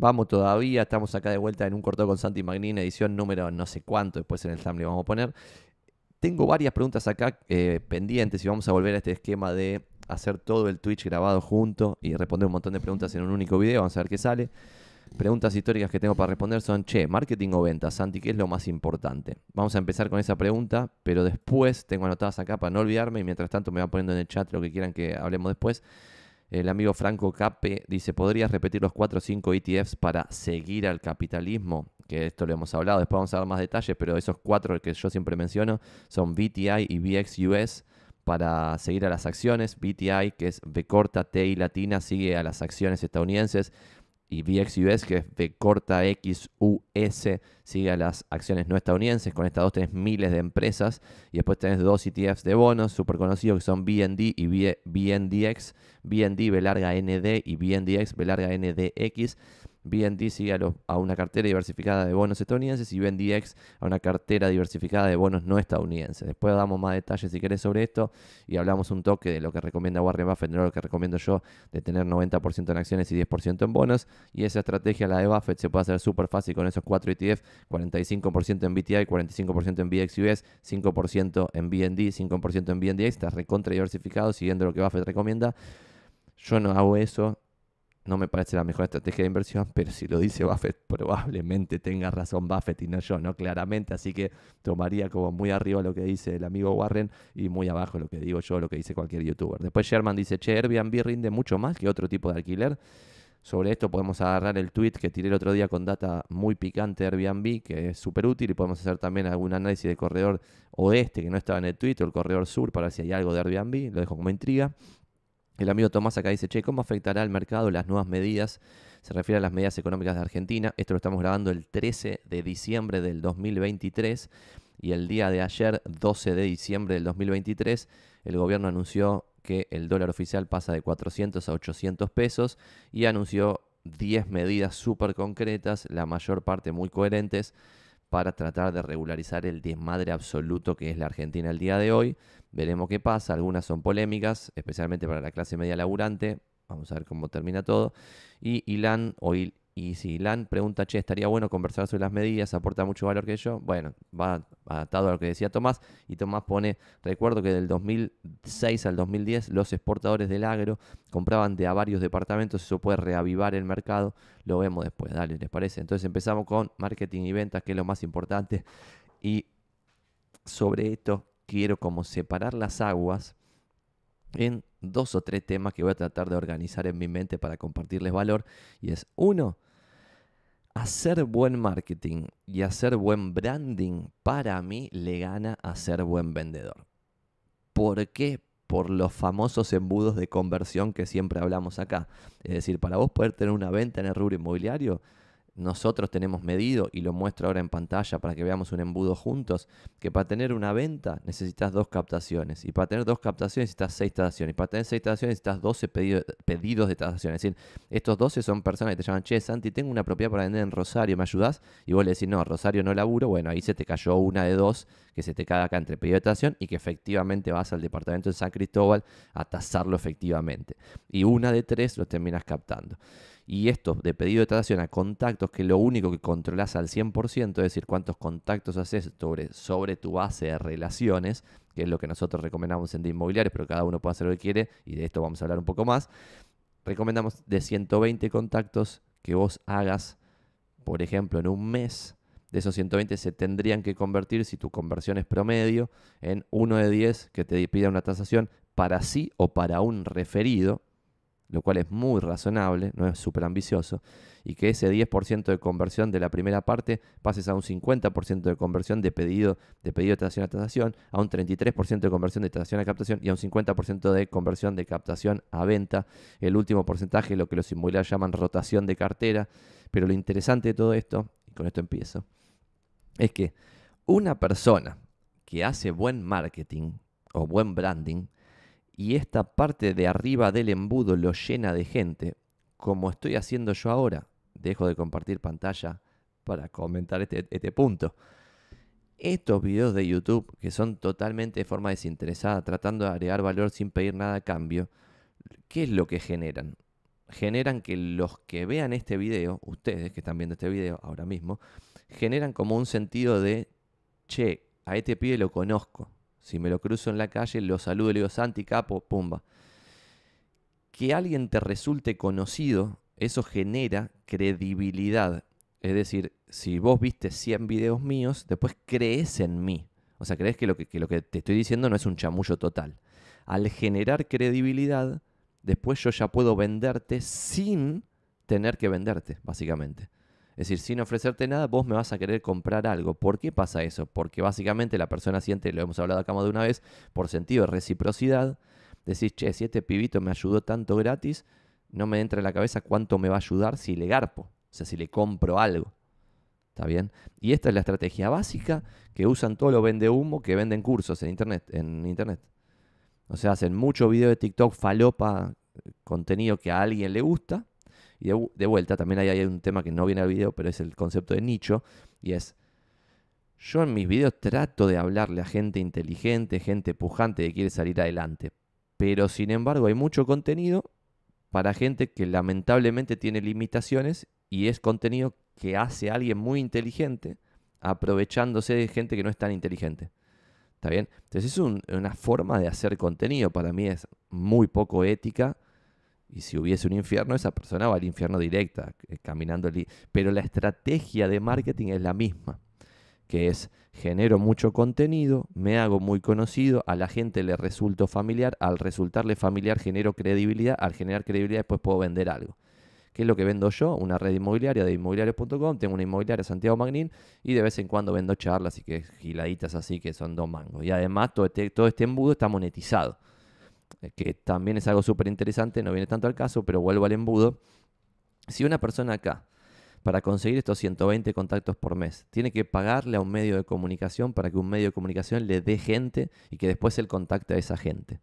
Vamos todavía, estamos acá de vuelta en un corto con Santi Magnin, edición número no sé cuánto, después en el thumb vamos a poner. Tengo varias preguntas acá eh, pendientes y vamos a volver a este esquema de hacer todo el Twitch grabado junto y responder un montón de preguntas en un único video, vamos a ver qué sale. Preguntas históricas que tengo para responder son, che, marketing o ventas, Santi, ¿qué es lo más importante? Vamos a empezar con esa pregunta, pero después tengo anotadas acá para no olvidarme y mientras tanto me van poniendo en el chat lo que quieran que hablemos después. El amigo Franco Cape dice, ¿podrías repetir los 4 o 5 ETFs para seguir al capitalismo? Que esto lo hemos hablado, después vamos a dar más detalles, pero esos cuatro que yo siempre menciono son BTI y VXUS para seguir a las acciones. BTI, que es B corta, y latina, sigue a las acciones estadounidenses y VXUS, que es de corta XUS, sigue a las acciones no estadounidenses. Con estas dos tenés miles de empresas y después tenés dos ETFs de bonos súper conocidos que son BND y BNDX. BND, B larga ND y BNDX, B larga NDX. BND sigue a, una cartera diversificada de bonos estadounidenses y BNDX a una cartera diversificada de bonos no estadounidenses. Después damos más detalles si querés sobre esto y hablamos un toque de lo que recomienda Warren Buffett, no lo que recomiendo yo, de tener 90% en acciones y 10% en bonos. Y esa estrategia, la de Buffett, se puede hacer súper fácil con esos cuatro ETF, 45% en BTI, 45% en BXUS, 5% en BND, 5% en BNDX, estás recontra diversificado siguiendo lo que Buffett recomienda. Yo no hago eso, no me parece la mejor estrategia de inversión, pero si lo dice Buffett, probablemente tenga razón Buffett y no yo, ¿no? Claramente, así que tomaría como muy arriba lo que dice el amigo Warren y muy abajo lo que digo yo, lo que dice cualquier youtuber. Después Sherman dice, che, Airbnb rinde mucho más que otro tipo de alquiler. Sobre esto podemos agarrar el tweet que tiré el otro día con data muy picante de Airbnb, que es súper útil, y podemos hacer también algún análisis de corredor oeste que no estaba en el tweet o el corredor sur para ver si hay algo de Airbnb, lo dejo como intriga. El amigo Tomás acá dice, che, ¿cómo afectará al mercado las nuevas medidas? Se refiere a las medidas económicas de Argentina. Esto lo estamos grabando el 13 de diciembre del 2023 y el día de ayer, 12 de diciembre del 2023, el gobierno anunció que el dólar oficial pasa de 400 a 800 pesos y anunció 10 medidas súper concretas, la mayor parte muy coherentes para tratar de regularizar el desmadre absoluto que es la Argentina el día de hoy. Veremos qué pasa, algunas son polémicas, especialmente para la clase media laburante, vamos a ver cómo termina todo. Y Ilan hoy. Y si Lan pregunta, che, estaría bueno conversar sobre las medidas, aporta mucho valor que yo, bueno, va atado a lo que decía Tomás. Y Tomás pone, recuerdo que del 2006 al 2010 los exportadores del agro compraban de a varios departamentos, eso puede reavivar el mercado, lo vemos después, dale, ¿les parece? Entonces empezamos con marketing y ventas, que es lo más importante. Y sobre esto quiero como separar las aguas en dos o tres temas que voy a tratar de organizar en mi mente para compartirles valor. Y es uno, hacer buen marketing y hacer buen branding para mí le gana a ser buen vendedor. ¿Por qué? Por los famosos embudos de conversión que siempre hablamos acá. Es decir, para vos poder tener una venta en el rubro inmobiliario, nosotros tenemos medido, y lo muestro ahora en pantalla para que veamos un embudo juntos, que para tener una venta necesitas dos captaciones, y para tener dos captaciones necesitas seis tasaciones, y para tener seis tasaciones necesitas 12 pedidos de tasación. Es decir, estos 12 son personas que te llaman, che, Santi, tengo una propiedad para vender en Rosario, ¿me ayudás? Y vos le decís, no, Rosario no laburo, bueno, ahí se te cayó una de dos que se te cae acá entre pedido de tasación, y que efectivamente vas al departamento de San Cristóbal a tasarlo efectivamente. Y una de tres lo terminas captando. Y esto de pedido de transacción a contactos, que lo único que controlas al 100%, es decir, cuántos contactos haces sobre, sobre tu base de relaciones, que es lo que nosotros recomendamos en de inmobiliarios, pero cada uno puede hacer lo que quiere, y de esto vamos a hablar un poco más. Recomendamos de 120 contactos que vos hagas, por ejemplo, en un mes. De esos 120 se tendrían que convertir, si tu conversión es promedio, en uno de 10 que te pida una transacción para sí o para un referido, lo cual es muy razonable, no es súper ambicioso, y que ese 10% de conversión de la primera parte pases a un 50% de conversión de pedido de pedido de transacción a transacción, a un 33% de conversión de transacción a captación y a un 50% de conversión de captación a venta. El último porcentaje, lo que los inmobiliarios llaman rotación de cartera, pero lo interesante de todo esto, y con esto empiezo, es que una persona que hace buen marketing o buen branding, y esta parte de arriba del embudo lo llena de gente, como estoy haciendo yo ahora, dejo de compartir pantalla para comentar este, este, punto. Estos videos de YouTube, que son totalmente de forma desinteresada, tratando de agregar valor sin pedir nada a cambio, ¿qué es lo que generan? Generan que los que vean este video, ustedes que están viendo este video ahora mismo, generan como un sentido de, che, a este pibe lo conozco, si me lo cruzo en la calle, lo saludo, le digo Santi, capo, pumba. Que alguien te resulte conocido, eso genera credibilidad. Es decir, si vos viste 100 videos míos, después crees en mí. O sea, crees que lo que, que lo que te estoy diciendo no es un chamullo total. Al generar credibilidad, después yo ya puedo venderte sin tener que venderte, básicamente. Es decir, sin ofrecerte nada, vos me vas a querer comprar algo. ¿Por qué pasa eso? Porque básicamente la persona siente, lo hemos hablado acá más de una vez, por sentido de reciprocidad, decís, che, si este pibito me ayudó tanto gratis, no me entra en la cabeza cuánto me va a ayudar si le garpo, o sea, si le compro algo. ¿Está bien? Y esta es la estrategia básica que usan todos los vende humo que venden cursos en internet, en internet. O sea, hacen mucho video de TikTok falopa, contenido que a alguien le gusta, y de, vuelta, también hay, hay un tema que no viene al video, pero es el concepto de nicho, y es, yo en mis videos trato de hablarle a gente inteligente, gente pujante que quiere salir adelante, pero sin embargo hay mucho contenido para gente que lamentablemente tiene limitaciones y es contenido que hace alguien muy inteligente aprovechándose de gente que no es tan inteligente. ¿Está bien? Entonces es una forma de hacer contenido. Para mí es muy poco ética y si hubiese un infierno, esa persona va al infierno directa, eh, caminando allí. Pero la estrategia de marketing es la misma, que es genero mucho contenido, me hago muy conocido, a la gente le resulto familiar, al resultarle familiar genero credibilidad, al generar credibilidad después puedo vender algo. ¿Qué es lo que vendo yo? Una red inmobiliaria de inmobiliarios.com, tengo una inmobiliaria Santiago Magnín y de vez en cuando vendo charlas y que giladitas así que son dos mangos. Y además todo este, todo este embudo está monetizado que también es algo súper interesante, no viene tanto al caso, pero vuelvo al embudo. Si una persona acá, para conseguir estos 120 contactos por mes, tiene que pagarle a un medio de comunicación para que un medio de comunicación le dé gente y que después él contacte a esa gente.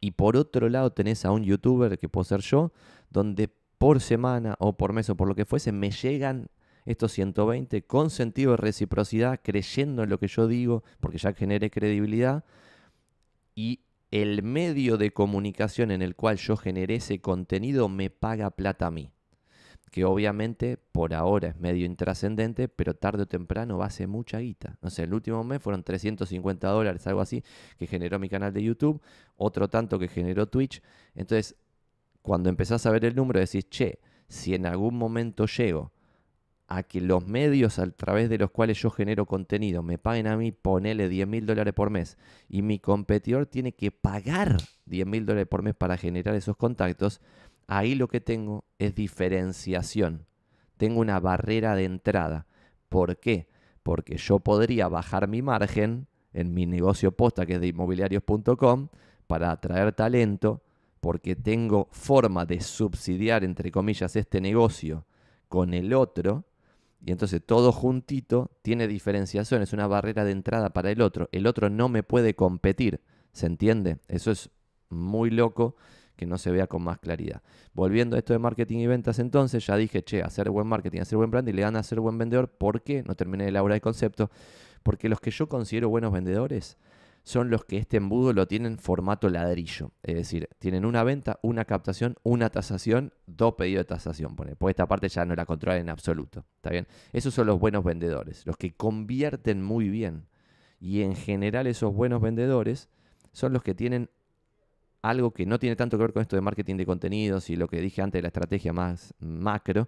Y por otro lado tenés a un youtuber, que puedo ser yo, donde por semana o por mes o por lo que fuese, me llegan estos 120 con sentido de reciprocidad, creyendo en lo que yo digo, porque ya generé credibilidad. Y el medio de comunicación en el cual yo generé ese contenido me paga plata a mí. Que obviamente por ahora es medio intrascendente, pero tarde o temprano va a ser mucha guita. No sé, el último mes fueron 350 dólares, algo así, que generó mi canal de YouTube, otro tanto que generó Twitch. Entonces, cuando empezás a ver el número, decís, che, si en algún momento llego a que los medios a través de los cuales yo genero contenido me paguen a mí, ponele 10 mil dólares por mes, y mi competidor tiene que pagar 10 mil dólares por mes para generar esos contactos, ahí lo que tengo es diferenciación. Tengo una barrera de entrada. ¿Por qué? Porque yo podría bajar mi margen en mi negocio posta que es de inmobiliarios.com para atraer talento, porque tengo forma de subsidiar, entre comillas, este negocio con el otro y entonces todo juntito tiene diferenciación, es una barrera de entrada para el otro. El otro no me puede competir, ¿se entiende? Eso es muy loco que no se vea con más claridad. Volviendo a esto de marketing y ventas entonces, ya dije, che, hacer buen marketing, hacer buen branding, le dan a ser buen vendedor, ¿por qué? No terminé la obra de concepto, porque los que yo considero buenos vendedores son los que este embudo lo tienen formato ladrillo. Es decir, tienen una venta, una captación, una tasación, dos pedidos de tasación. Pone. Pues esta parte ya no la controlan en absoluto. ¿Está bien? Esos son los buenos vendedores, los que convierten muy bien. Y en general esos buenos vendedores son los que tienen algo que no tiene tanto que ver con esto de marketing de contenidos y lo que dije antes de la estrategia más macro,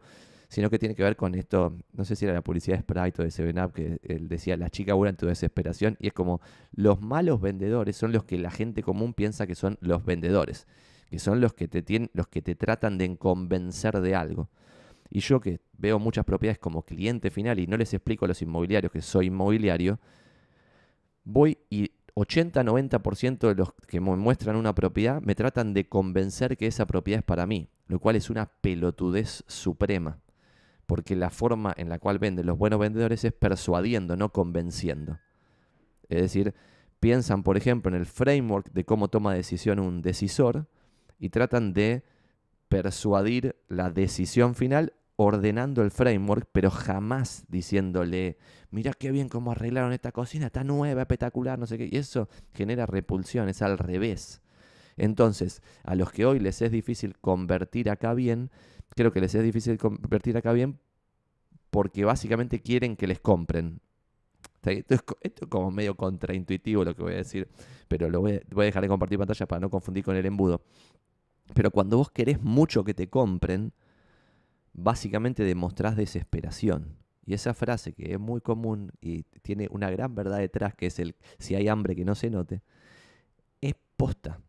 sino que tiene que ver con esto, no sé si era la publicidad de Sprite o de Seven Up, que él decía, la chica chicas en tu desesperación, y es como, los malos vendedores son los que la gente común piensa que son los vendedores, que son los que te, tienen, los que te tratan de convencer de algo. Y yo que veo muchas propiedades como cliente final y no les explico a los inmobiliarios que soy inmobiliario, voy y 80-90% de los que me muestran una propiedad me tratan de convencer que esa propiedad es para mí, lo cual es una pelotudez suprema porque la forma en la cual venden los buenos vendedores es persuadiendo, no convenciendo. Es decir, piensan, por ejemplo, en el framework de cómo toma decisión un decisor y tratan de persuadir la decisión final ordenando el framework, pero jamás diciéndole, mira qué bien cómo arreglaron esta cocina, está nueva, espectacular, no sé qué. Y eso genera repulsión, es al revés. Entonces, a los que hoy les es difícil convertir acá bien, creo que les es difícil convertir acá bien porque básicamente quieren que les compren. Esto es, como medio contraintuitivo lo que voy a decir, pero lo voy a dejar de compartir pantalla para no confundir con el embudo. Pero cuando vos querés mucho que te compren, básicamente demostrás desesperación. Y esa frase que es muy común y tiene una gran verdad detrás, que es el si hay hambre que no se note, es posta.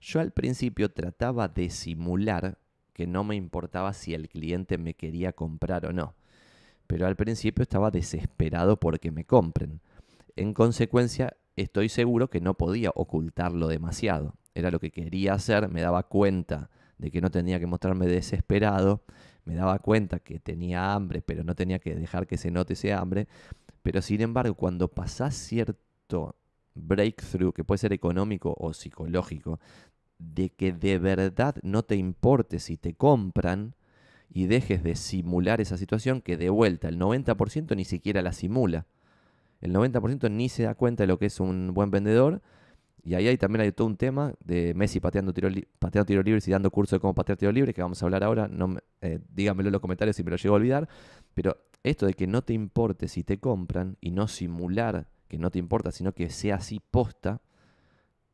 Yo al principio trataba de simular que no me importaba si el cliente me quería comprar o no. Pero al principio estaba desesperado porque me compren. En consecuencia, estoy seguro que no podía ocultarlo demasiado. Era lo que quería hacer, me daba cuenta de que no tenía que mostrarme desesperado, me daba cuenta que tenía hambre, pero no tenía que dejar que se note ese hambre. Pero sin embargo, cuando pasás cierto breakthrough, que puede ser económico o psicológico, de que de verdad no te importe si te compran y dejes de simular esa situación que de vuelta el 90% ni siquiera la simula. El 90% ni se da cuenta de lo que es un buen vendedor. Y ahí también hay todo un tema de Messi pateando tiro, pateando tiro y dando curso de cómo patear tiro libre, que vamos a hablar ahora. No, eh, díganmelo en los comentarios si me lo llego a olvidar. Pero esto de que no te importe si te compran y no simular que no te importa, sino que sea así posta,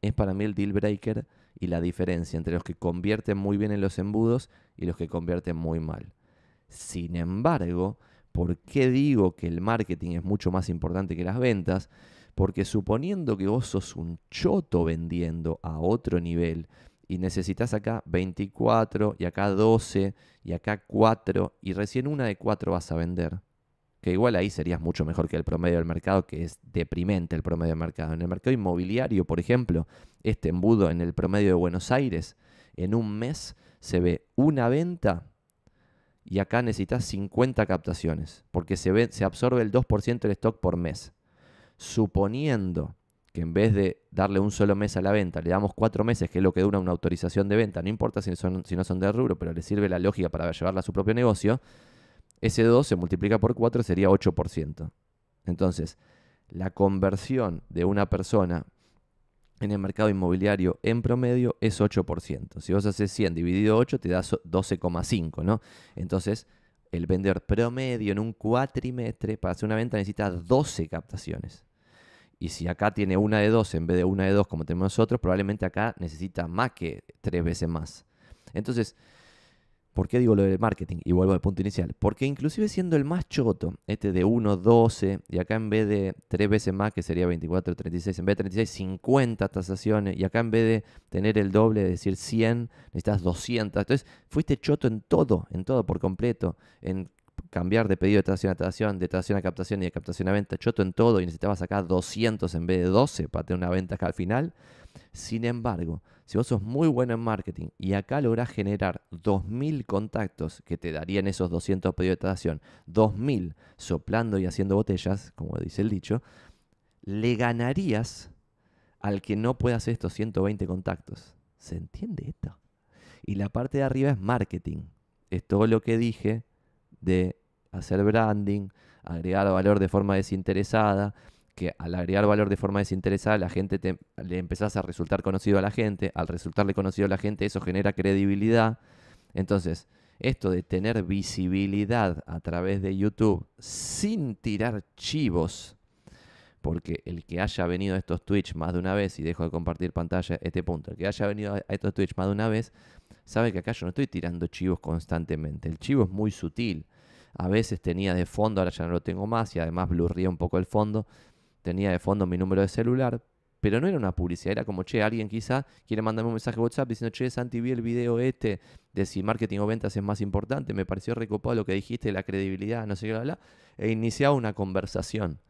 es para mí el deal breaker y la diferencia entre los que convierten muy bien en los embudos y los que convierten muy mal. Sin embargo, ¿por qué digo que el marketing es mucho más importante que las ventas? Porque suponiendo que vos sos un choto vendiendo a otro nivel y necesitas acá 24 y acá 12 y acá 4 y recién una de 4 vas a vender, que igual ahí serías mucho mejor que el promedio del mercado, que es deprimente el promedio del mercado. En el mercado inmobiliario, por ejemplo, este embudo en el promedio de Buenos Aires, en un mes se ve una venta y acá necesitas 50 captaciones, porque se, ve, se absorbe el 2% del stock por mes. Suponiendo que en vez de darle un solo mes a la venta, le damos cuatro meses, que es lo que dura una autorización de venta, no importa si, son, si no son de rubro, pero le sirve la lógica para llevarla a su propio negocio, ese 2 se multiplica por 4 sería 8%. Entonces, la conversión de una persona en el mercado inmobiliario en promedio es 8%. Si vos haces 100 dividido 8 te das 12,5, ¿no? Entonces, el vendedor promedio en un cuatrimestre para hacer una venta necesita 12 captaciones. Y si acá tiene una de 2 en vez de una de 2 como tenemos nosotros, probablemente acá necesita más que tres veces más. Entonces, ¿Por qué digo lo del marketing? Y vuelvo al punto inicial. Porque inclusive siendo el más choto, este de 1, 12, y acá en vez de 3 veces más, que sería 24, 36, en vez de 36, 50 tasaciones, y acá en vez de tener el doble, de decir 100, necesitas 200. Entonces, fuiste choto en todo, en todo por completo, en cambiar de pedido de tasación a tasación, de tasación a captación y de captación a venta, choto en todo, y necesitabas sacar 200 en vez de 12 para tener una venta acá al final. Sin embargo, si vos sos muy bueno en marketing y acá lográs generar 2.000 contactos que te darían esos 200 pedidos de traducción, 2.000 soplando y haciendo botellas, como dice el dicho, le ganarías al que no pueda hacer estos 120 contactos. ¿Se entiende esto? Y la parte de arriba es marketing. Es todo lo que dije de hacer branding, agregar valor de forma desinteresada, que al agregar valor de forma desinteresada, la gente te, le empezás a resultar conocido a la gente, al resultarle conocido a la gente, eso genera credibilidad. Entonces, esto de tener visibilidad a través de YouTube sin tirar chivos, porque el que haya venido a estos Twitch más de una vez, y dejo de compartir pantalla este punto, el que haya venido a estos Twitch más de una vez, sabe que acá yo no estoy tirando chivos constantemente, el chivo es muy sutil. A veces tenía de fondo, ahora ya no lo tengo más y además blurría un poco el fondo tenía de fondo mi número de celular, pero no era una publicidad, era como, che, alguien quizá quiere mandarme un mensaje WhatsApp diciendo, che, Santi, vi el video este de si marketing o ventas es más importante, me pareció recopado lo que dijiste, la credibilidad, no sé qué, bla, bla, e iniciaba una conversación.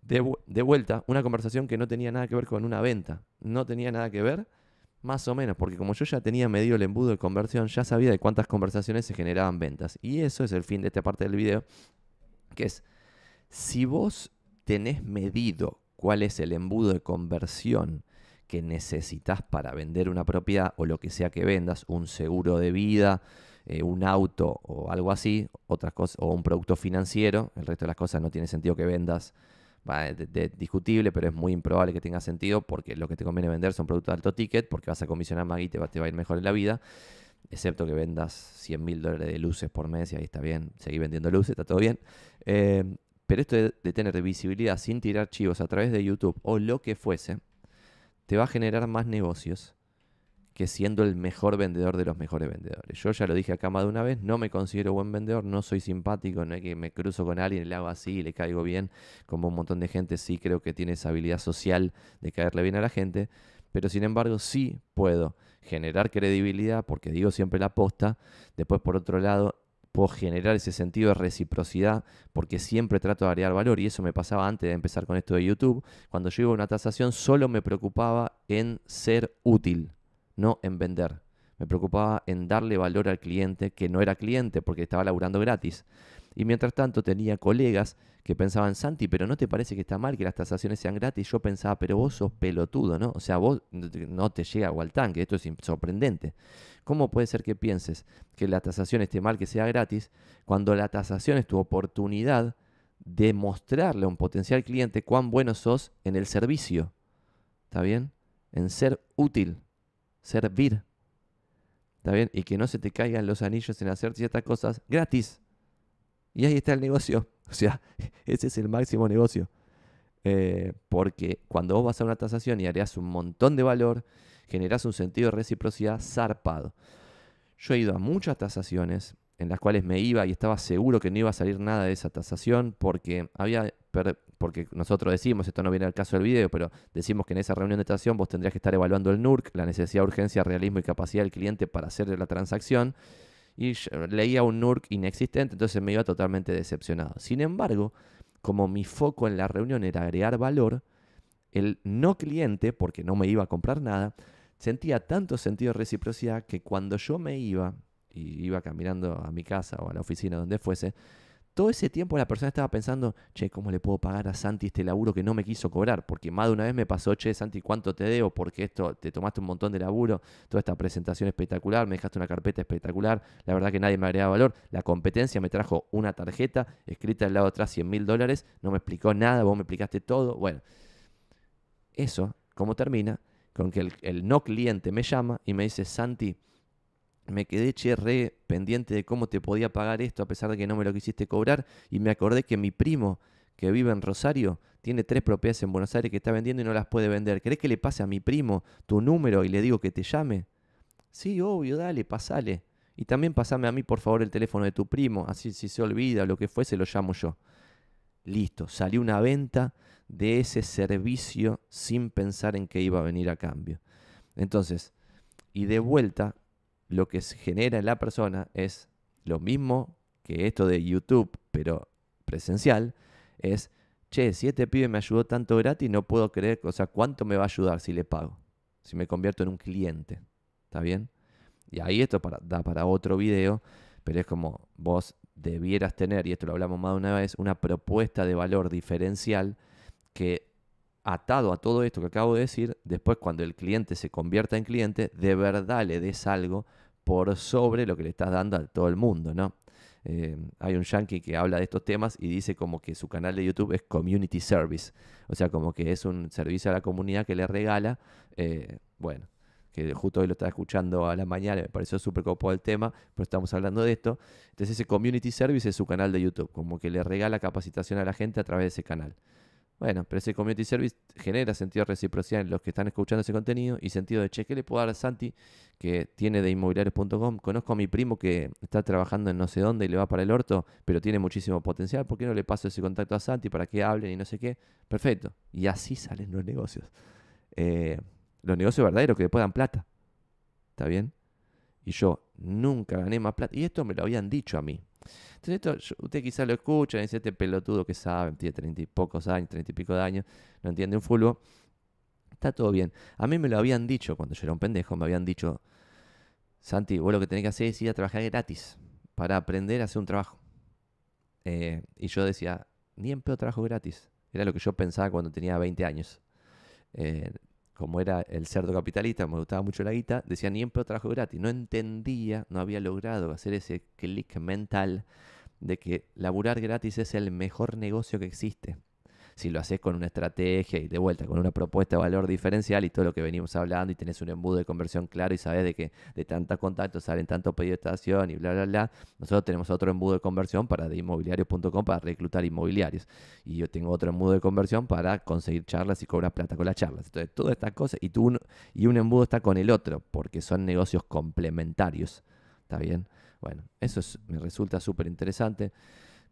De, de, vuelta, una conversación que no tenía nada que ver con una venta, no tenía nada que ver, más o menos, porque como yo ya tenía medio el embudo de conversión, ya sabía de cuántas conversaciones se generaban ventas. Y eso es el fin de esta parte del video, que es, si vos tenés medido cuál es el embudo de conversión que necesitas para vender una propiedad o lo que sea que vendas, un seguro de vida, eh, un auto o algo así, otras cosas, o un producto financiero, el resto de las cosas no tiene sentido que vendas, va, discutible, pero es muy improbable que tenga sentido porque lo que te conviene vender son productos de alto ticket, porque vas a comisionar más y te va, te va a ir mejor en la vida, excepto que vendas 100 mil dólares de luces por mes y ahí está bien, seguí vendiendo luces, está todo bien. Eh, pero esto de, tener visibilidad sin tirar chivos a través de YouTube o lo que fuese, te va a generar más negocios que siendo el mejor vendedor de los mejores vendedores. Yo ya lo dije acá más de una vez, no me considero buen vendedor, no soy simpático, no es que me cruzo con alguien, le hago así, y le caigo bien, como un montón de gente sí creo que tiene esa habilidad social de caerle bien a la gente, pero sin embargo sí puedo generar credibilidad, porque digo siempre la posta, después por otro lado puedo generar ese sentido de reciprocidad porque siempre trato de agregar valor y eso me pasaba antes de empezar con esto de YouTube. Cuando yo iba a una tasación solo me preocupaba en ser útil, no en vender. Me preocupaba en darle valor al cliente que no era cliente porque estaba laburando gratis. Y mientras tanto tenía colegas que pensaban, Santi, pero ¿no te parece que está mal que las tasaciones sean gratis? Yo pensaba, pero vos sos pelotudo, ¿no? O sea, vos no te llega igual tanque que esto es sorprendente. ¿Cómo puede ser que pienses que la tasación esté mal, que sea gratis, cuando la tasación es tu oportunidad de mostrarle a un potencial cliente cuán bueno sos en el servicio? ¿Está bien? En ser útil, servir. ¿Está bien? Y que no se te caigan los anillos en hacer ciertas cosas gratis. Y ahí está el negocio. O sea, ese es el máximo negocio. Eh, porque cuando vos vas a una tasación y harías un montón de valor generas un sentido de reciprocidad zarpado. Yo he ido a muchas tasaciones en las cuales me iba y estaba seguro que no iba a salir nada de esa tasación porque había porque nosotros decimos, esto no viene al caso del video, pero decimos que en esa reunión de tasación vos tendrías que estar evaluando el NURC, la necesidad, urgencia, realismo y capacidad del cliente para hacer la transacción. Y leía un NURC inexistente, entonces me iba totalmente decepcionado. Sin embargo, como mi foco en la reunión era agregar valor, el no cliente, porque no me iba a comprar nada, sentía tanto sentido de reciprocidad que cuando yo me iba y iba caminando a mi casa o a la oficina, donde fuese, todo ese tiempo la persona estaba pensando, che, ¿cómo le puedo pagar a Santi este laburo que no me quiso cobrar? Porque más de una vez me pasó, che, Santi, ¿cuánto te debo? Porque esto, te tomaste un montón de laburo, toda esta presentación espectacular, me dejaste una carpeta espectacular, la verdad que nadie me agregaba valor, la competencia me trajo una tarjeta escrita al lado atrás 100 mil dólares, no me explicó nada, vos me explicaste todo, bueno. Eso, ¿cómo termina? Con que el, no cliente me llama y me dice, Santi, me quedé che pendiente de cómo te podía pagar esto a pesar de que no me lo quisiste cobrar y me acordé que mi primo que vive en Rosario tiene tres propiedades en Buenos Aires que está vendiendo y no las puede vender. ¿Crees que le pase a mi primo tu número y le digo que te llame? Sí, obvio, dale, pasale. Y también pasame a mí, por favor, el teléfono de tu primo, así si se olvida o lo que fuese, lo llamo yo. Listo, salió una venta, de ese servicio sin pensar en qué iba a venir a cambio. Entonces, y de vuelta, lo que se genera en la persona es lo mismo que esto de YouTube, pero presencial, es, che, si este pibe me ayudó tanto gratis, no puedo creer, o sea, ¿cuánto me va a ayudar si le pago? Si me convierto en un cliente, ¿está bien? Y ahí esto para, da para otro video, pero es como vos debieras tener, y esto lo hablamos más de una vez, una propuesta de valor diferencial que atado a todo esto que acabo de decir, después cuando el cliente se convierta en cliente, de verdad le des algo por sobre lo que le estás dando a todo el mundo, ¿no? Eh, hay un yankee que habla de estos temas y dice como que su canal de YouTube es community service, o sea, como que es un servicio a la comunidad que le regala, eh, bueno, que justo hoy lo estaba escuchando a la mañana, me pareció súper copo el tema, pero estamos hablando de esto. Entonces ese community service es su canal de YouTube, como que le regala capacitación a la gente a través de ese canal. Bueno, pero ese community service genera sentido de reciprocidad en los que están escuchando ese contenido y sentido de, che, ¿qué le puedo dar a Santi que tiene de inmobiliarios.com? Conozco a mi primo que está trabajando en no sé dónde y le va para el orto, pero tiene muchísimo potencial. ¿Por qué no le paso ese contacto a Santi para que hablen y no sé qué? Perfecto. Y así salen los negocios. Eh, los negocios verdaderos que le puedan plata. ¿Está bien? Y yo nunca gané más plata. Y esto me lo habían dicho a mí. Entonces esto, usted quizás lo escucha dice, este pelotudo que sabe, tiene treinta y pocos años, treinta y pico de años, no entiende un fútbol. Está todo bien. A mí me lo habían dicho cuando yo era un pendejo, me habían dicho, Santi, vos lo que tenés que hacer es ir a trabajar gratis para aprender a hacer un trabajo. Eh, y yo decía, ni en pedo trabajo gratis. Era lo que yo pensaba cuando tenía 20 años. Eh, como era el cerdo capitalista, me gustaba mucho la guita, decía ni empleo trabajo gratis. No entendía, no había logrado hacer ese clic mental de que laburar gratis es el mejor negocio que existe. Si lo haces con una estrategia y de vuelta, con una propuesta de valor diferencial y todo lo que venimos hablando y tenés un embudo de conversión claro y sabes de que de tantos contactos salen tantos pedidos de estación y bla, bla, bla, nosotros tenemos otro embudo de conversión para de inmobiliarios.com para reclutar inmobiliarios. Y yo tengo otro embudo de conversión para conseguir charlas y cobrar plata con las charlas. Entonces, todas estas cosas y, tú, y un embudo está con el otro porque son negocios complementarios. ¿Está bien? Bueno, eso me resulta súper interesante.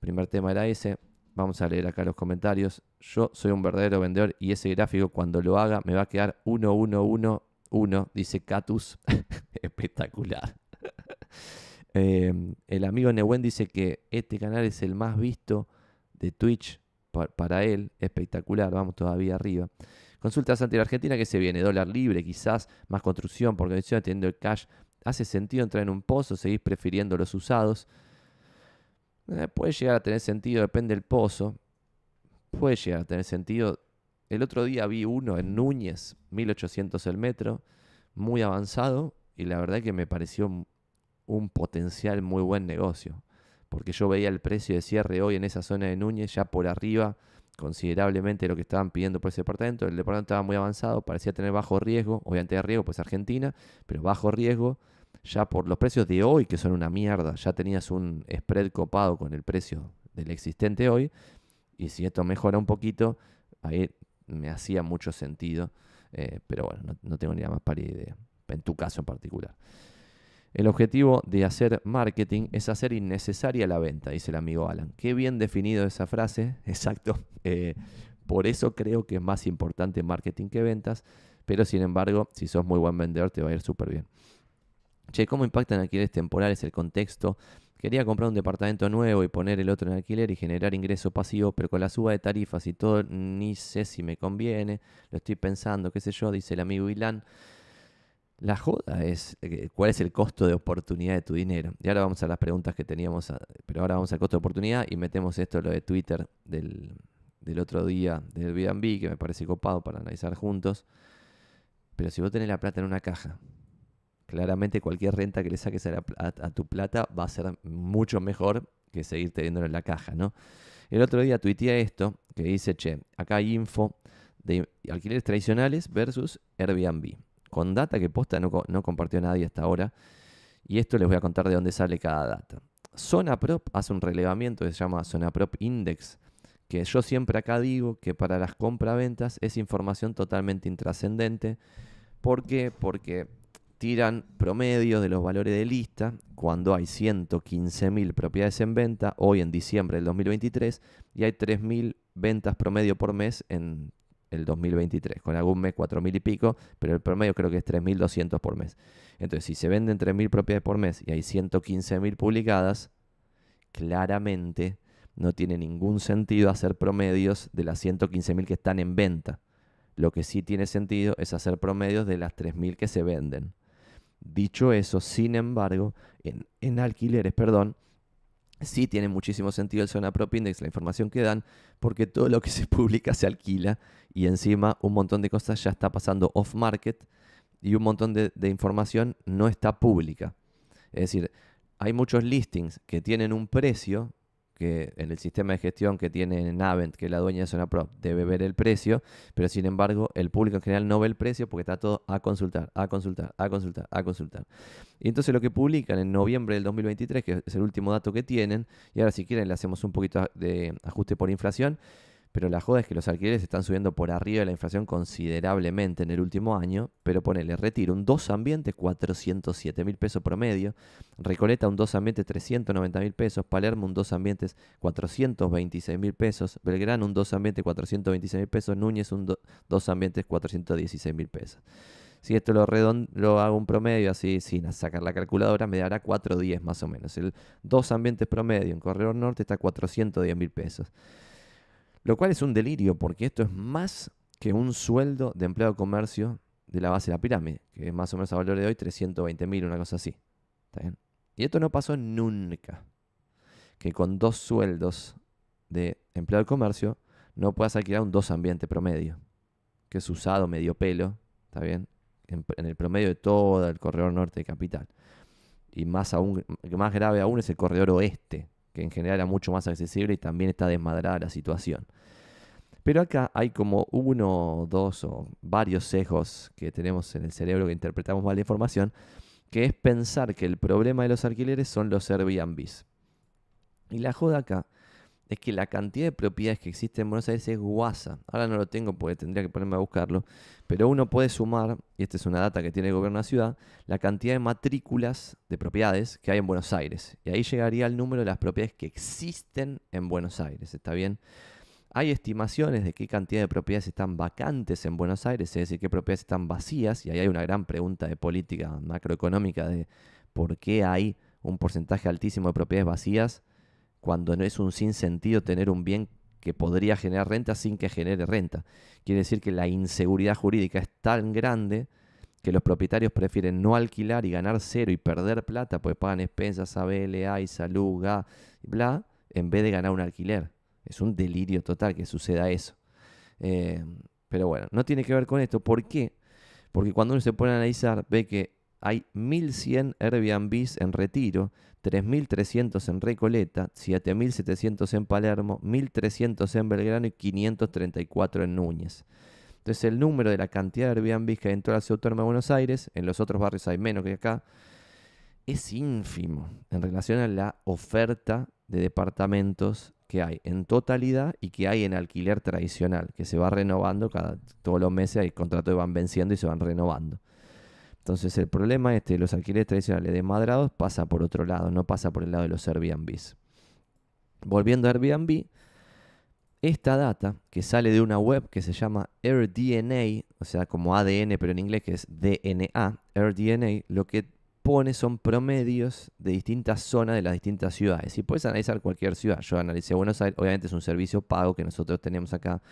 Primer tema era ese. Vamos a leer acá los comentarios. Yo soy un verdadero vendedor y ese gráfico cuando lo haga me va a quedar 1111 dice Catus. Espectacular. Em, el amigo Newen dice que este canal es el más visto de Twitch para él. Espectacular, vamos todavía arriba. Consultas ante Argentina que se viene, dólar libre, quizás más construcción porque menciona teniendo el cash. ¿Hace sentido entrar en un pozo? ¿Seguís prefiriendo los usados? Eh, puede llegar a tener sentido, depende del pozo. Puede llegar a tener sentido. El otro día vi uno en Núñez, 1800 el metro, muy avanzado, y la verdad que me pareció un potencial muy buen negocio. Porque yo veía el precio de cierre hoy en esa zona de Núñez, ya por arriba, considerablemente lo que estaban pidiendo por ese departamento. El departamento estaba muy avanzado, parecía tener bajo riesgo, obviamente de riesgo, pues Argentina, pero bajo riesgo ya por los precios de hoy, que son una mierda, ya tenías un spread copado con el precio del existente hoy, y si esto mejora un poquito, ahí me hacía mucho sentido, eh, pero bueno, no, tengo ni la más parida idea, en tu caso en particular. El objetivo de hacer marketing es hacer innecesaria la venta, dice el amigo Alan. Qué bien definido esa frase, exacto. Eh, por eso creo que es más importante marketing que ventas, pero sin embargo, si sos muy buen vendedor te va a ir súper bien. Che, ¿cómo impactan alquileres temporales el contexto? Quería comprar un departamento nuevo y poner el otro en alquiler y generar ingreso pasivo, pero con la suba de tarifas y todo, ni sé si me conviene. Lo estoy pensando, qué sé yo, dice el amigo Ilan. La joda es eh, cuál es el costo de oportunidad de tu dinero. Y ahora vamos a las preguntas que teníamos, ah, pero ahora vamos al costo de oportunidad y metemos esto, lo de Twitter del, del otro día, del B&B, que me parece copado para analizar juntos. Pero si vos tenés la plata en una caja claramente cualquier renta que le saques a, tu plata va a ser mucho mejor que seguir teniéndolo en la caja, ¿no? El otro día tuiteé esto, que dice, che, acá hay info de alquileres tradicionales versus Airbnb, con data que posta no, no compartió nadie hasta ahora, y esto les voy a contar de dónde sale cada data. Zona Prop hace un relevamiento que se llama Zona Prop Index, que yo siempre acá digo que para las compraventas es información totalmente intrascendente. ¿Por qué? Porque tiran promedios de los valores de lista cuando hay 115.000 propiedades en venta hoy en diciembre del 2023 y hay 3.000 ventas promedio por mes en el 2023, con algún mes 4.000 y pico, pero el promedio creo que es 3.200 por mes. Entonces, si se venden 3.000 propiedades por mes y hay 115.000 publicadas, claramente no tiene ningún sentido hacer promedios de las 115.000 que están en venta. Lo que sí tiene sentido es hacer promedios de las 3.000 que se venden. Dicho eso, sin embargo, en, alquileres, perdón, sí tiene muchísimo sentido el Zona Prop Index, la información que dan, porque todo lo que se publica se alquila y encima un montón de cosas ya está pasando off market y un montón de información no está pública. Es decir, hay muchos listings que tienen un precio que en el sistema de gestión que tiene Navent, que es la dueña de Zona Pro debe ver el precio, pero sin embargo el público en general no ve el precio porque está todo a consultar, a consultar, a consultar, a consultar. Y entonces lo que publican en noviembre del 2023, que es el último dato que tienen, y ahora si quieren le hacemos un poquito de ajuste por inflación, pero la joda es que los alquileres están subiendo por arriba de la inflación considerablemente en el último año, pero ponele, retiro un 2 ambiente 407 mil pesos promedio, Recoleta un 2 ambiente 390 mil pesos, Palermo un 2 ambientes 426 mil pesos, Belgrano un 2 ambiente 426 mil pesos, Núñez un 2 ambientes 416 mil pesos. Si esto lo, lo hago un promedio así, sin sacar la calculadora, me dará 410 más o menos. El 2 ambientes promedio en Corredor Norte está a 410 mil pesos. Lo cual es un delirio porque esto es más que un sueldo de empleado de comercio de la base de la pirámide, que es más o menos a valor de hoy 320.000, una cosa así. ¿Está bien? Y esto no pasó nunca. Que con dos sueldos de empleado de comercio no puedas alquilar un dos ambiente promedio, que es usado medio pelo, ¿está bien? En, el promedio de todo el corredor norte de capital. Y más, aún, más grave aún es el corredor oeste, que en general era mucho más accesible y también está desmadrada la situación. Pero acá hay como uno, dos o varios sesgos que tenemos en el cerebro que interpretamos mal la información, que es pensar que el problema de los alquileres son los Airbnb. Y la joda acá es que la cantidad de propiedades que existen en Buenos Aires es guasa. Ahora no lo tengo porque tendría que ponerme a buscarlo. Pero uno puede sumar, y esta es una data que tiene el gobierno de la ciudad, la cantidad de matrículas de propiedades que hay en Buenos Aires. Y ahí llegaría el número de las propiedades que existen en Buenos Aires. ¿Está bien? Hay estimaciones de qué cantidad de propiedades están vacantes en Buenos Aires, es decir, qué propiedades están vacías. Y ahí hay una gran pregunta de política macroeconómica de por qué hay un porcentaje altísimo de propiedades vacías cuando no es un sinsentido tener un bien que podría generar renta sin que genere renta. Quiere decir que la inseguridad jurídica es tan grande que los propietarios prefieren no alquilar y ganar cero y perder plata, pues pagan expensas a BLA y salud, bla, en vez de ganar un alquiler. Es un delirio total que suceda eso. Eh, pero bueno, no tiene que ver con esto. ¿Por qué? Porque cuando uno se pone a analizar, ve que hay 1100 Airbnbs en retiro, 3.300 en Recoleta, 7.700 en Palermo, 1.300 en Belgrano y 534 en Núñez. Entonces el número de la cantidad de Airbnb que entró toda la Ciudad Autónoma de Buenos Aires, en los otros barrios hay menos que acá, es ínfimo en relación a la oferta de departamentos que hay en totalidad y que hay en alquiler tradicional, que se va renovando cada todos los meses, hay contratos que van venciendo y se van renovando. Entonces el problema este de los alquileres tradicionales de madrados pasa por otro lado, no pasa por el lado de los Airbnbs. Volviendo a Airbnb, esta data que sale de una web que se llama AirDNA, o sea como ADN pero en inglés que es DNA, AirDNA, lo que pone son promedios de distintas zonas de las distintas ciudades. Y puedes analizar cualquier ciudad. Yo analicé Buenos Aires, obviamente es un servicio pago que nosotros tenemos acá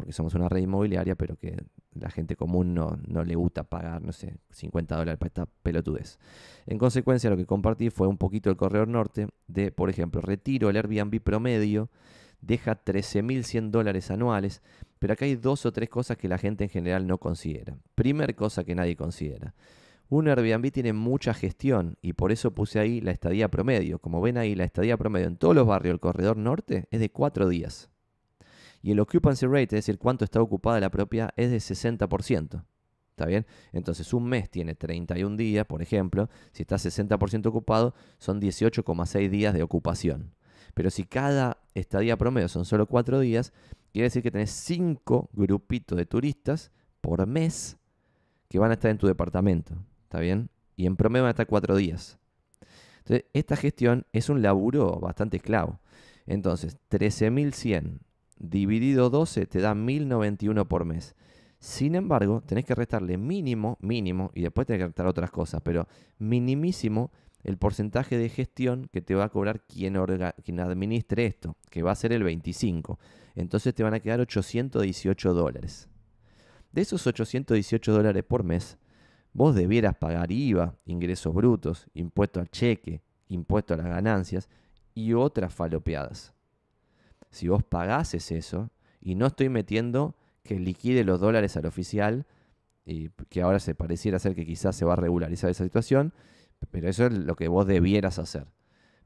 porque somos una red inmobiliaria, pero que la gente común no, le gusta pagar, no sé, 50 dólares para esta pelotudez. En consecuencia, lo que compartí fue un poquito el corredor norte de, por ejemplo, retiro el Airbnb promedio, deja 13.100 dólares anuales, pero acá hay dos o tres cosas que la gente en general no considera. Primer cosa que nadie considera. Un Airbnb tiene mucha gestión y por eso puse ahí la estadía promedio. Como ven ahí, la estadía promedio en todos los barrios del corredor norte es de cuatro días y el occupancy rate, es decir, cuánto está ocupada la propiedad, es de 60%. ¿Está bien? Entonces un mes tiene 31 días, por ejemplo, si está 60% ocupado, son 18,6 días de ocupación. Pero si cada estadía promedio son solo 4 días, quiere decir que tenés 5 grupitos de turistas por mes que van a estar en tu departamento. ¿Está bien? Y en promedio van a estar 4 días. Entonces, esta gestión es un laburo bastante esclavo. Entonces, 13.100 dividido 12 te da 1091 por mes. Sin embargo, tenés que restarle mínimo, mínimo, y después tenés que restar otras cosas, pero minimísimo el porcentaje de gestión que te va a cobrar quien, quien administre esto, que va a ser el 25. Entonces te van a quedar 818 dólares. De esos 818 dólares por mes, vos debieras pagar IVA, ingresos brutos, impuesto al cheque, impuesto a las ganancias y otras falopeadas si vos pagases eso, y no estoy metiendo que liquide los dólares al oficial, y que ahora se pareciera ser que quizás se va a regularizar esa situación, pero eso es lo que vos debieras hacer.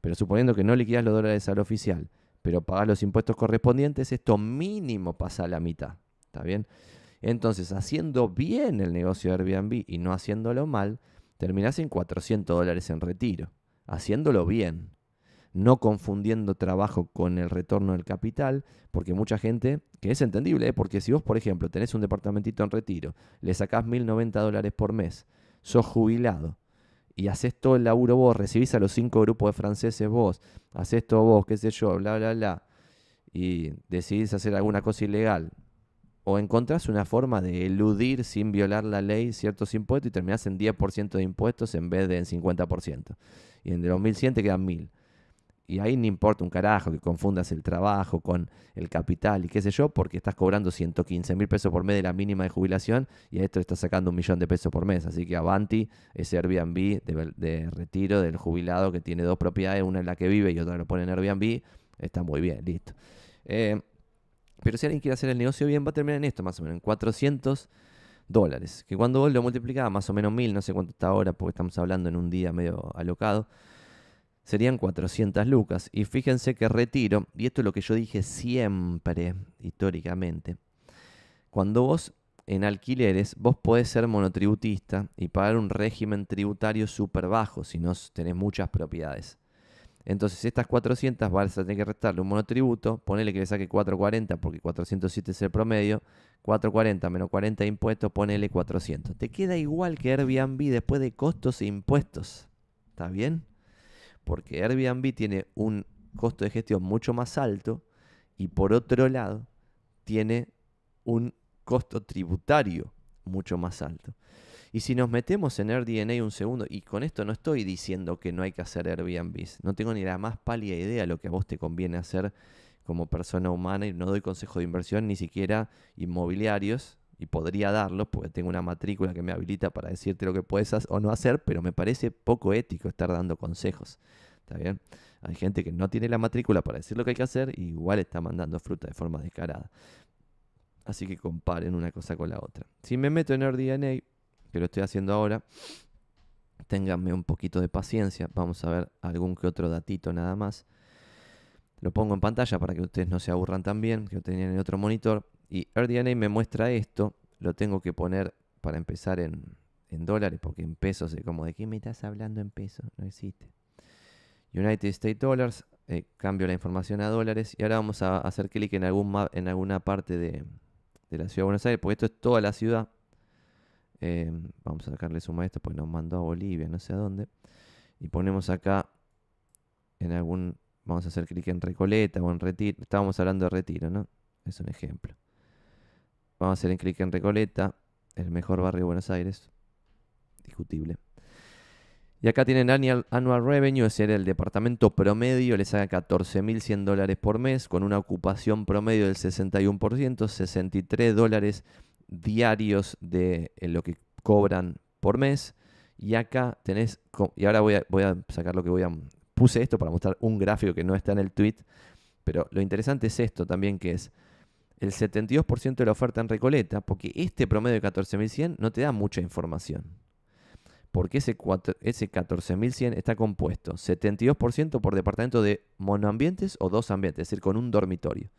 Pero suponiendo que no liquidas los dólares al oficial, pero pagás los impuestos correspondientes, esto mínimo pasa a la mitad. ¿Está bien? Entonces, haciendo bien el negocio de Airbnb y no haciéndolo mal, terminás en 400 dólares en retiro, haciéndolo bien no confundiendo trabajo con el retorno del capital, porque mucha gente, que es entendible, ¿eh? porque si vos, por ejemplo, tenés un departamentito en retiro, le sacás 1.090 dólares por mes, sos jubilado y haces todo el laburo vos, recibís a los cinco grupos de franceses vos, haces todo vos, qué sé yo, bla, bla, bla, y decidís hacer alguna cosa ilegal, o encontrás una forma de eludir sin violar la ley ciertos impuestos y terminás en 10% de impuestos en vez de en 50%. Y en de los 1.100 te quedan 1.000. Y ahí no importa un carajo que confundas el trabajo con el capital y qué sé yo, porque estás cobrando 115 mil pesos por mes de la mínima de jubilación y a esto le estás sacando un millón de pesos por mes. Así que Avanti ese Airbnb de, retiro del jubilado que tiene dos propiedades, una en la que vive y otra lo pone en Airbnb. Está muy bien, listo. Eh, pero si alguien quiere hacer el negocio bien, va a terminar en esto, más o menos, en 400 dólares. Que cuando vos lo multiplicás, más o menos mil, no sé cuánto está ahora, porque estamos hablando en un día medio alocado serían 400 lucas. Y fíjense que retiro, y esto es lo que yo dije siempre históricamente, cuando vos en alquileres, vos podés ser monotributista y pagar un régimen tributario súper bajo si no tenés muchas propiedades. Entonces, estas 400 vas a tener que restarle un monotributo, ponele que le saque 440 porque 407 es el promedio, 440 menos 40 de impuestos, ponele 400. Te queda igual que Airbnb después de costos e impuestos. ¿Está bien? porque Airbnb tiene un costo de gestión mucho más alto y por otro lado tiene un costo tributario mucho más alto. Y si nos metemos en AirDNA un segundo, y con esto no estoy diciendo que no hay que hacer Airbnb, no tengo ni la más pálida idea de lo que a vos te conviene hacer como persona humana y no doy consejo de inversión ni siquiera inmobiliarios, y podría darlo, porque tengo una matrícula que me habilita para decirte lo que puedes o no hacer, pero me parece poco ético estar dando consejos. ¿Está bien? Hay gente que no tiene la matrícula para decir lo que hay que hacer y igual está mandando fruta de forma descarada. Así que comparen una cosa con la otra. Si me meto en AirDNA, que lo estoy haciendo ahora, ténganme un poquito de paciencia. Vamos a ver algún que otro datito nada más. Lo pongo en pantalla para que ustedes no se aburran también, que lo tenían en otro monitor. Y RDNA me muestra esto, lo tengo que poner para empezar en, dólares, porque en pesos es como, ¿de qué me estás hablando en pesos? No existe. United States Dollars, eh, cambio la información a dólares y ahora vamos a hacer clic en, algún en alguna parte de, la ciudad de Buenos Aires, porque esto es toda la ciudad. Eh, vamos a sacarle suma a esto porque nos mandó a Bolivia, no sé a dónde. Y ponemos acá en algún. Vamos a hacer clic en Recoleta o en Retiro. Estábamos hablando de Retiro, ¿no? Es un ejemplo. Vamos a hacer en clic en Recoleta, el mejor barrio de Buenos Aires. Discutible. Y acá tienen annual, revenue, es el departamento promedio les saca 14.100 dólares por mes con una ocupación promedio del 61%, 63 dólares diarios de eh, lo que cobran por mes. Y acá tenés, y ahora voy voy a sacar lo que voy a... Puse esto para mostrar un gráfico que no está en el tweet, pero lo interesante es esto también que es el 72% de la oferta en Recoleta, porque este promedio de 14.100 no te da mucha información. Porque ese, ese 14.100 está compuesto 72% por departamento de monoambientes o dos ambientes, es decir, con un dormitorio.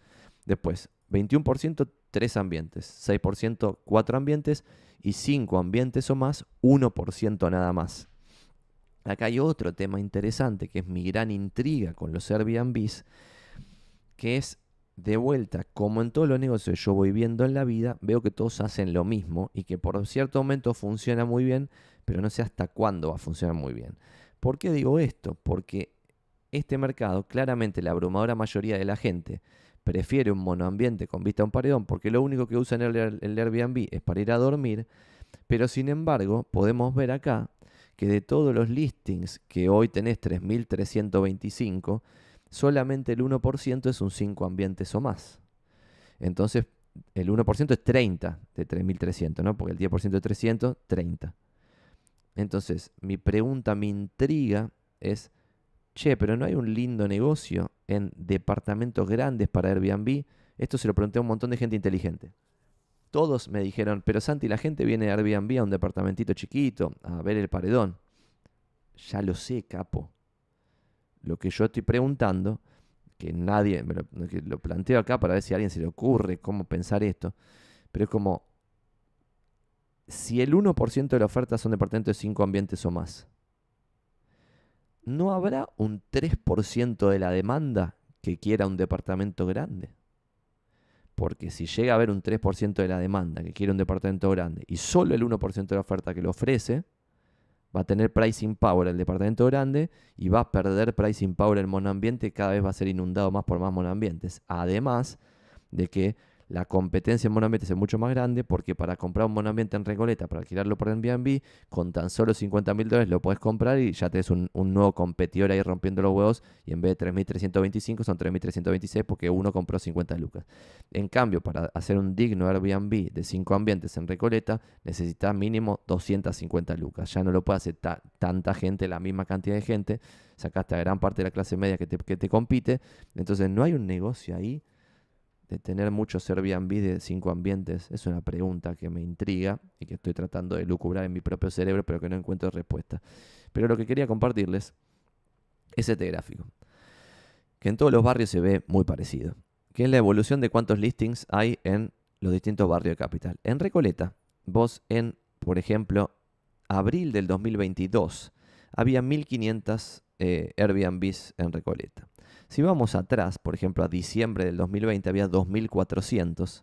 Después, 21% tres ambientes, 6% cuatro ambientes y cinco ambientes o más, 1% nada más. Acá hay otro tema interesante que es mi gran intriga con los Airbnbs, que es de vuelta, como en todos los negocios yo voy viendo en la vida, veo que todos hacen lo mismo y que por cierto momento funciona muy bien, pero no sé hasta cuándo va a funcionar muy bien. ¿Por qué digo esto? Porque este mercado, claramente la abrumadora mayoría de la gente prefiere un monoambiente con vista a un paredón porque lo único que usan en el Airbnb es para ir a dormir, pero sin embargo podemos ver acá que de todos los listings que hoy tenés 3.325, solamente el 1% es un 5 ambientes o más. Entonces, el 1% es 30 de 3.300, ¿no? Porque el 10% de 300, 30. Entonces, mi pregunta, mi intriga es, che, pero no hay un lindo negocio en departamentos grandes para Airbnb. Esto se lo pregunté a un montón de gente inteligente. Todos me dijeron, pero Santi, la gente viene a Airbnb a un departamentito chiquito, a ver el paredón. Ya lo sé, capo. Lo que yo estoy preguntando, que nadie, lo, planteo acá para ver si a alguien se le ocurre cómo pensar esto, pero es como, si el 1% de la oferta son departamentos de 5 ambientes o más, ¿no habrá un 3% de la demanda que quiera un departamento grande? Porque si llega a haber un 3% de la demanda que quiere un departamento grande y solo el 1% de la oferta que lo ofrece, va a tener pricing power el departamento grande y va a perder pricing power el monoambiente, cada vez va a ser inundado más por más monoambientes. Además de que la competencia en monoambientes es mucho más grande porque para comprar un monoambiente en Recoleta, para alquilarlo por Airbnb, con tan solo 50 mil dólares lo puedes comprar y ya tenés un, un, nuevo competidor ahí rompiendo los huevos y en vez de 3.325 son 3.326 porque uno compró 50 lucas. En cambio, para hacer un digno Airbnb de 5 ambientes en Recoleta, necesitas mínimo 250 lucas. Ya no lo puede hacer tanta gente, la misma cantidad de gente. Sacaste a gran parte de la clase media que que te compite. Entonces no hay un negocio ahí de tener muchos Airbnb de cinco ambientes? Es una pregunta que me intriga y que estoy tratando de lucubrar en mi propio cerebro, pero que no encuentro respuesta. Pero lo que quería compartirles es este gráfico, que en todos los barrios se ve muy parecido, que es la evolución de cuántos listings hay en los distintos barrios de capital. En Recoleta, vos en, por ejemplo, abril del 2022, había 1.500 Airbnb eh, Airbnbs en Recoleta. Si vamos atrás, por ejemplo, a diciembre del 2020 había 2.400.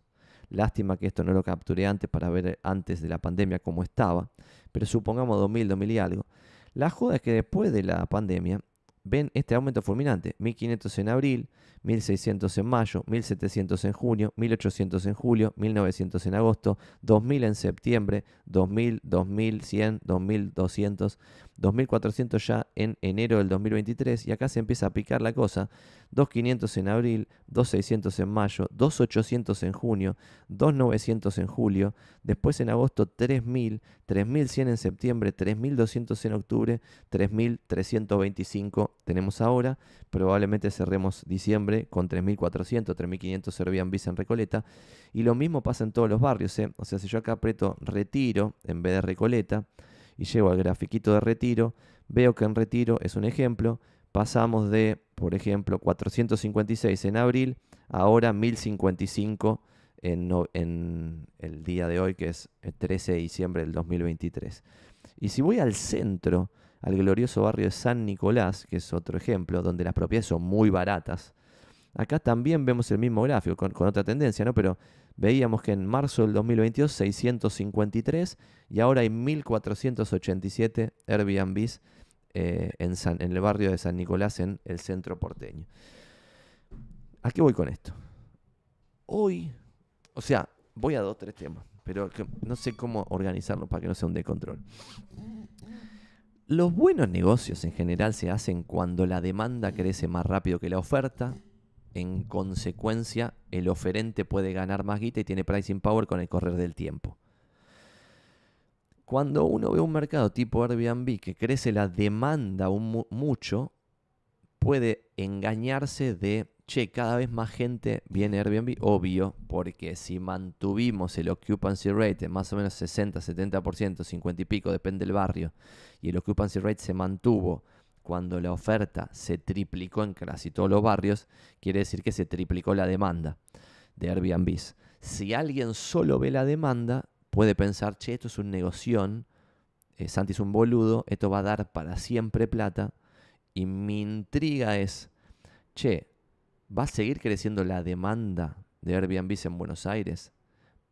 Lástima que esto no lo capturé antes para ver eh, antes de la pandemia cómo estaba, pero supongamos 2.000, 2.000 y algo. La joda es que después de la pandemia ven este aumento fulminante, 1.500 en abril, 1.600 en mayo, 1.700 en junio, 1.800 en julio, 1.900 en agosto, 2.000 en septiembre, 2.000, 2.100, 2.200. 2.400 ya en enero del 2023 y acá se empieza a picar la cosa. 2.500 en abril, 2.600 en mayo, 2.800 en junio, 2.900 en julio, después en agosto 3.000, 3.100 en septiembre, 3.200 en octubre, 3.325 tenemos ahora. Probablemente cerremos diciembre con 3.400, 3.500 servían visa en Recoleta. Y lo mismo pasa en todos los barrios. ¿eh? O sea, si yo acá aprieto retiro en vez de Recoleta, y llego al grafiquito de retiro, veo que en retiro es un ejemplo, pasamos de, por ejemplo, 456 en abril, ahora 1055 en, el día de hoy, que es el 13 de diciembre del 2023. Y si voy al centro, al glorioso barrio de San Nicolás, que es otro ejemplo, donde las propiedades son muy baratas. Acá también vemos el mismo gráfico, con, otra tendencia, ¿no? Pero veíamos que en marzo del 2022, 653, y ahora hay 1.487 Airbnbs eh, en, en el barrio de San Nicolás, en el centro porteño. ¿A qué voy con esto? Hoy, o sea, voy a dos, tres temas, pero no sé cómo organizarlo para que no sea un control. Los buenos negocios en general se hacen cuando la demanda crece más rápido que la oferta. En consecuencia, el oferente puede ganar más guita y tiene pricing power con el correr del tiempo. Cuando uno ve un mercado tipo Airbnb que crece la demanda mucho, puede engañarse de, che, cada vez más gente viene a Airbnb, obvio, porque si mantuvimos el occupancy rate en más o menos 60, 70%, 50 y pico, depende del barrio, y el occupancy rate se mantuvo cuando la oferta se triplicó en casi todos los barrios, quiere decir que se triplicó la demanda de Airbnbs. Si alguien solo ve la demanda, puede pensar, che, esto es un negoción, eh, Santi es un boludo, esto va a dar para siempre plata. Y mi intriga es, che, ¿va a seguir creciendo la demanda de Airbnb en Buenos Aires?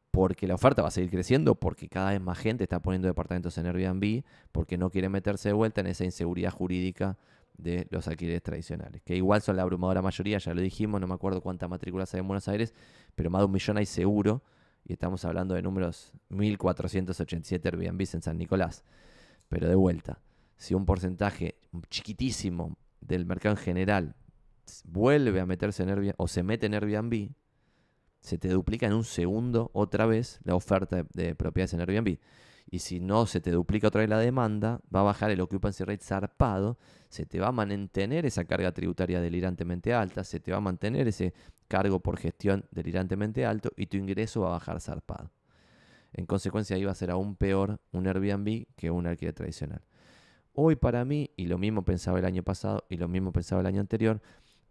Porque la oferta va a seguir creciendo, porque cada vez más gente está poniendo departamentos en Airbnb, porque no quiere meterse de vuelta en esa inseguridad jurídica de los alquileres tradicionales, que igual son la abrumadora mayoría, ya lo dijimos, no me acuerdo cuántas matrículas hay en Buenos Aires, pero más de un millón hay seguro y estamos hablando de números 1487 Airbnb en San Nicolás. Pero de vuelta, si un porcentaje chiquitísimo del mercado en general vuelve a meterse en Airbnb o se mete en Airbnb, se te duplica en un segundo otra vez la oferta de, propiedades en Airbnb. Y si no se te duplica otra vez la demanda, va a bajar el occupancy rate zarpado, se te va a mantener esa carga tributaria delirantemente alta, se te va a mantener ese cargo por gestión delirantemente alto y tu ingreso va a bajar zarpado. En consecuencia, ahí va a ser aún peor un Airbnb que un alquiler tradicional. Hoy para mí, y lo mismo pensaba el año pasado y lo mismo pensaba el año anterior,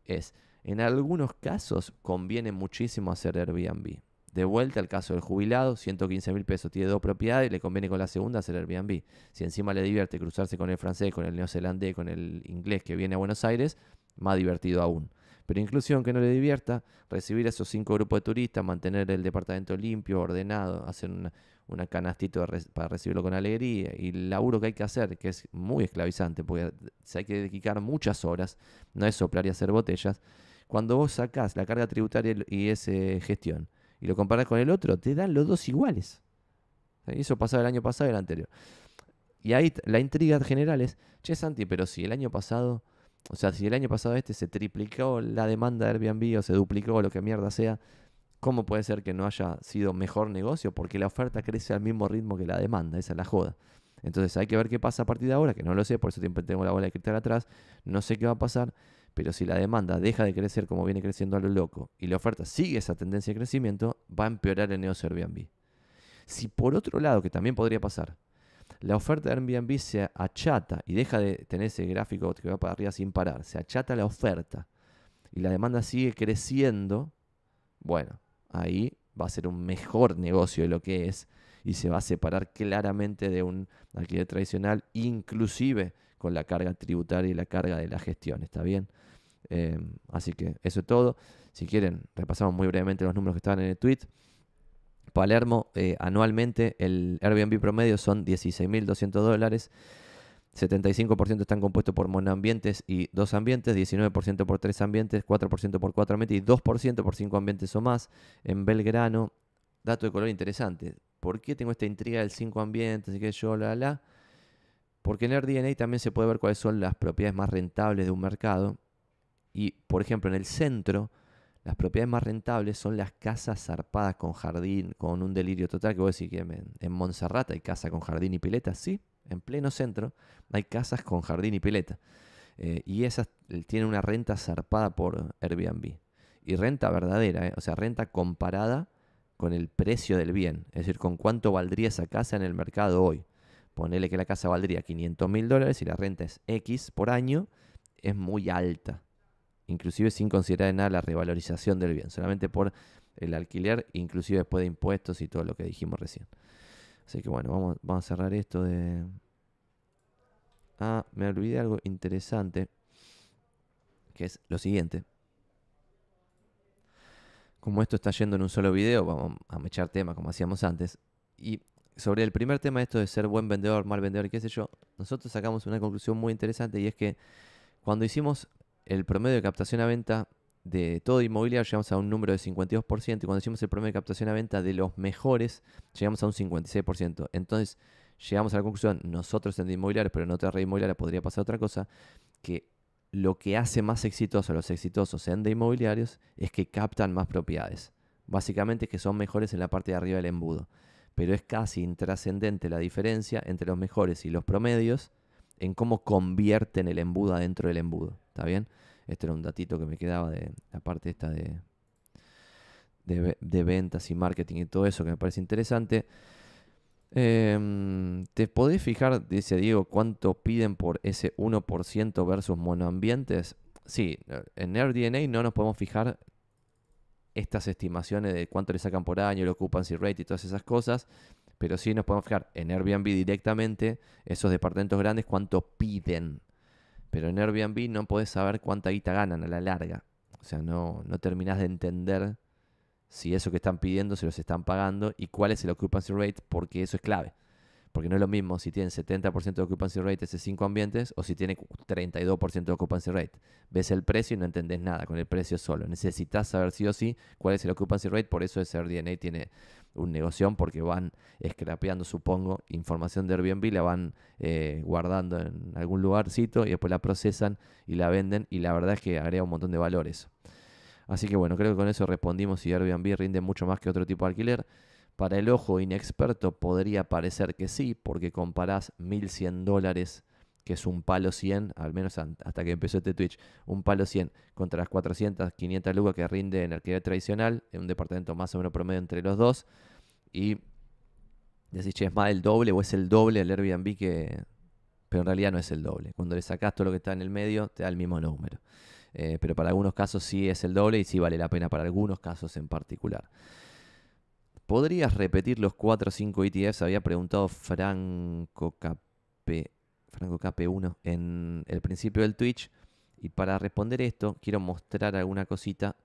es, en algunos casos conviene muchísimo hacer Airbnb. De vuelta al caso del jubilado, 115 mil pesos, tiene dos propiedades, le conviene con la segunda hacer Airbnb. Si encima le divierte cruzarse con el francés, con el neozelandés, con el inglés que viene a Buenos Aires, más divertido aún. Pero inclusión que no le divierta, recibir a esos cinco grupos de turistas, mantener el departamento limpio, ordenado, hacer una, una canastito para recibirlo con alegría y el laburo que hay que hacer, que es muy esclavizante, porque se hay que dedicar muchas horas, no es soplar y hacer botellas. Cuando vos sacás la carga tributaria y ese gestión y lo comparás con el otro, te dan los dos iguales. Eso pasaba el año pasado y el anterior. Y ahí la intriga general es, che Santi, pero si el año pasado o sea, si el año pasado este se triplicó la demanda de Airbnb o se duplicó lo que mierda sea, ¿cómo puede ser que no haya sido mejor negocio? Porque la oferta crece al mismo ritmo que la demanda, esa es la joda. Entonces hay que ver qué pasa a partir de ahora, que no lo sé, por eso siempre tengo la bola de cristal atrás, no sé qué va a pasar, pero si la demanda deja de crecer como viene creciendo a lo loco y la oferta sigue esa tendencia de crecimiento, va a empeorar el negocio Airbnb. Si por otro lado, que también podría pasar, la oferta de Airbnb se achata y deja de tener ese gráfico que va para arriba sin parar, se achata la oferta y la demanda sigue creciendo, bueno, ahí va a ser un mejor negocio de lo que es y se va a separar claramente de un alquiler tradicional, inclusive con la carga tributaria y la carga de la gestión, ¿está bien? Eh, así que eso es todo. Si quieren, repasamos muy brevemente los números que estaban en el tweet. Palermo eh, anualmente el Airbnb promedio son 16.200 dólares. 75% están compuestos por monoambientes y dos ambientes, 19% por tres ambientes, 4% por cuatro ambientes y 2% por cinco ambientes o más. En Belgrano, dato de color interesante. ¿Por qué tengo esta intriga del cinco ambientes? y que yo, la, la. Porque en AirDNA también se puede ver cuáles son las propiedades más rentables de un mercado. Y, por ejemplo, en el centro las propiedades más rentables son las casas zarpadas con jardín, con un delirio total, que vos decís que en, Monserrata Montserrat hay casa con jardín y pileta, sí, en pleno centro hay casas con jardín y pileta. Eh, y esas eh, tienen una renta zarpada por Airbnb. Y renta verdadera, eh, o sea, renta comparada con el precio del bien, es decir, con cuánto valdría esa casa en el mercado hoy. Ponele que la casa valdría 500 mil dólares y la renta es X por año, es muy alta inclusive sin considerar en nada la revalorización del bien, solamente por el alquiler, inclusive después de impuestos y todo lo que dijimos recién. Así que bueno, vamos, vamos a cerrar esto de... Ah, me olvidé algo interesante, que es lo siguiente. Como esto está yendo en un solo video, vamos a mechar temas como hacíamos antes. Y sobre el primer tema, esto de ser buen vendedor, mal vendedor, qué sé yo, nosotros sacamos una conclusión muy interesante y es que cuando hicimos el promedio de captación a venta de todo inmobiliario llegamos a un número de 52% y cuando decimos el promedio de captación a venta de los mejores llegamos a un 56%. Entonces llegamos a la conclusión, nosotros en de inmobiliarios, pero en otra red inmobiliaria podría pasar otra cosa, que lo que hace más exitoso a los exitosos en de inmobiliarios es que captan más propiedades. Básicamente es que son mejores en la parte de arriba del embudo. Pero es casi intrascendente la diferencia entre los mejores y los promedios en cómo convierten el embudo adentro del embudo. ¿Está bien? Este era un datito que me quedaba de la parte esta de, de, ventas y marketing y todo eso que me parece interesante. Em, ¿Te podés fijar, dice Diego, cuánto piden por ese 1% versus monoambientes? Sí, eh, en AirDNA no nos podemos fijar estas estimaciones de cuánto le sacan por año, el occupancy rate y todas esas cosas, pero sí nos podemos fijar en Airbnb directamente esos departamentos grandes cuánto piden pero en Airbnb no puedes saber cuánta guita ganan a la larga. O sea, no, no terminás de entender si eso que están pidiendo se los están pagando y cuál es el occupancy rate, porque eso es clave. Porque no es lo mismo si tiene 70% de occupancy rate ese 5 ambientes o si tiene 32% de occupancy rate. Ves el precio y no entendés nada con el precio solo. Necesitas saber sí o sí cuál es el occupancy rate. Por eso ese DNA tiene un negocio porque van scrapeando, supongo, información de Airbnb, la van eh, guardando en algún lugarcito y después la procesan y la venden. Y la verdad es que agrega un montón de valores. Así que bueno, creo que con eso respondimos si Airbnb rinde mucho más que otro tipo de alquiler. Para el ojo inexperto podría parecer que sí, porque comparás 1.100 dólares, que es un palo 100, al menos hasta que empezó este Twitch, un palo 100 contra las 400, 500 lucas que rinde en alquiler tradicional, en un departamento más o menos promedio entre los dos. Y decís, che, es más el doble o es el doble el Airbnb que... Pero en realidad no es el doble. Cuando le sacas todo lo que está en el medio, te da el mismo número. Eh, pero para algunos casos sí es el doble y sí vale la pena para algunos casos en particular. ¿Podrías repetir los 4 o 5 ETFs? Había preguntado Franco Franco KP1 en el principio del Twitch. Y para responder esto, quiero mostrar alguna cosita.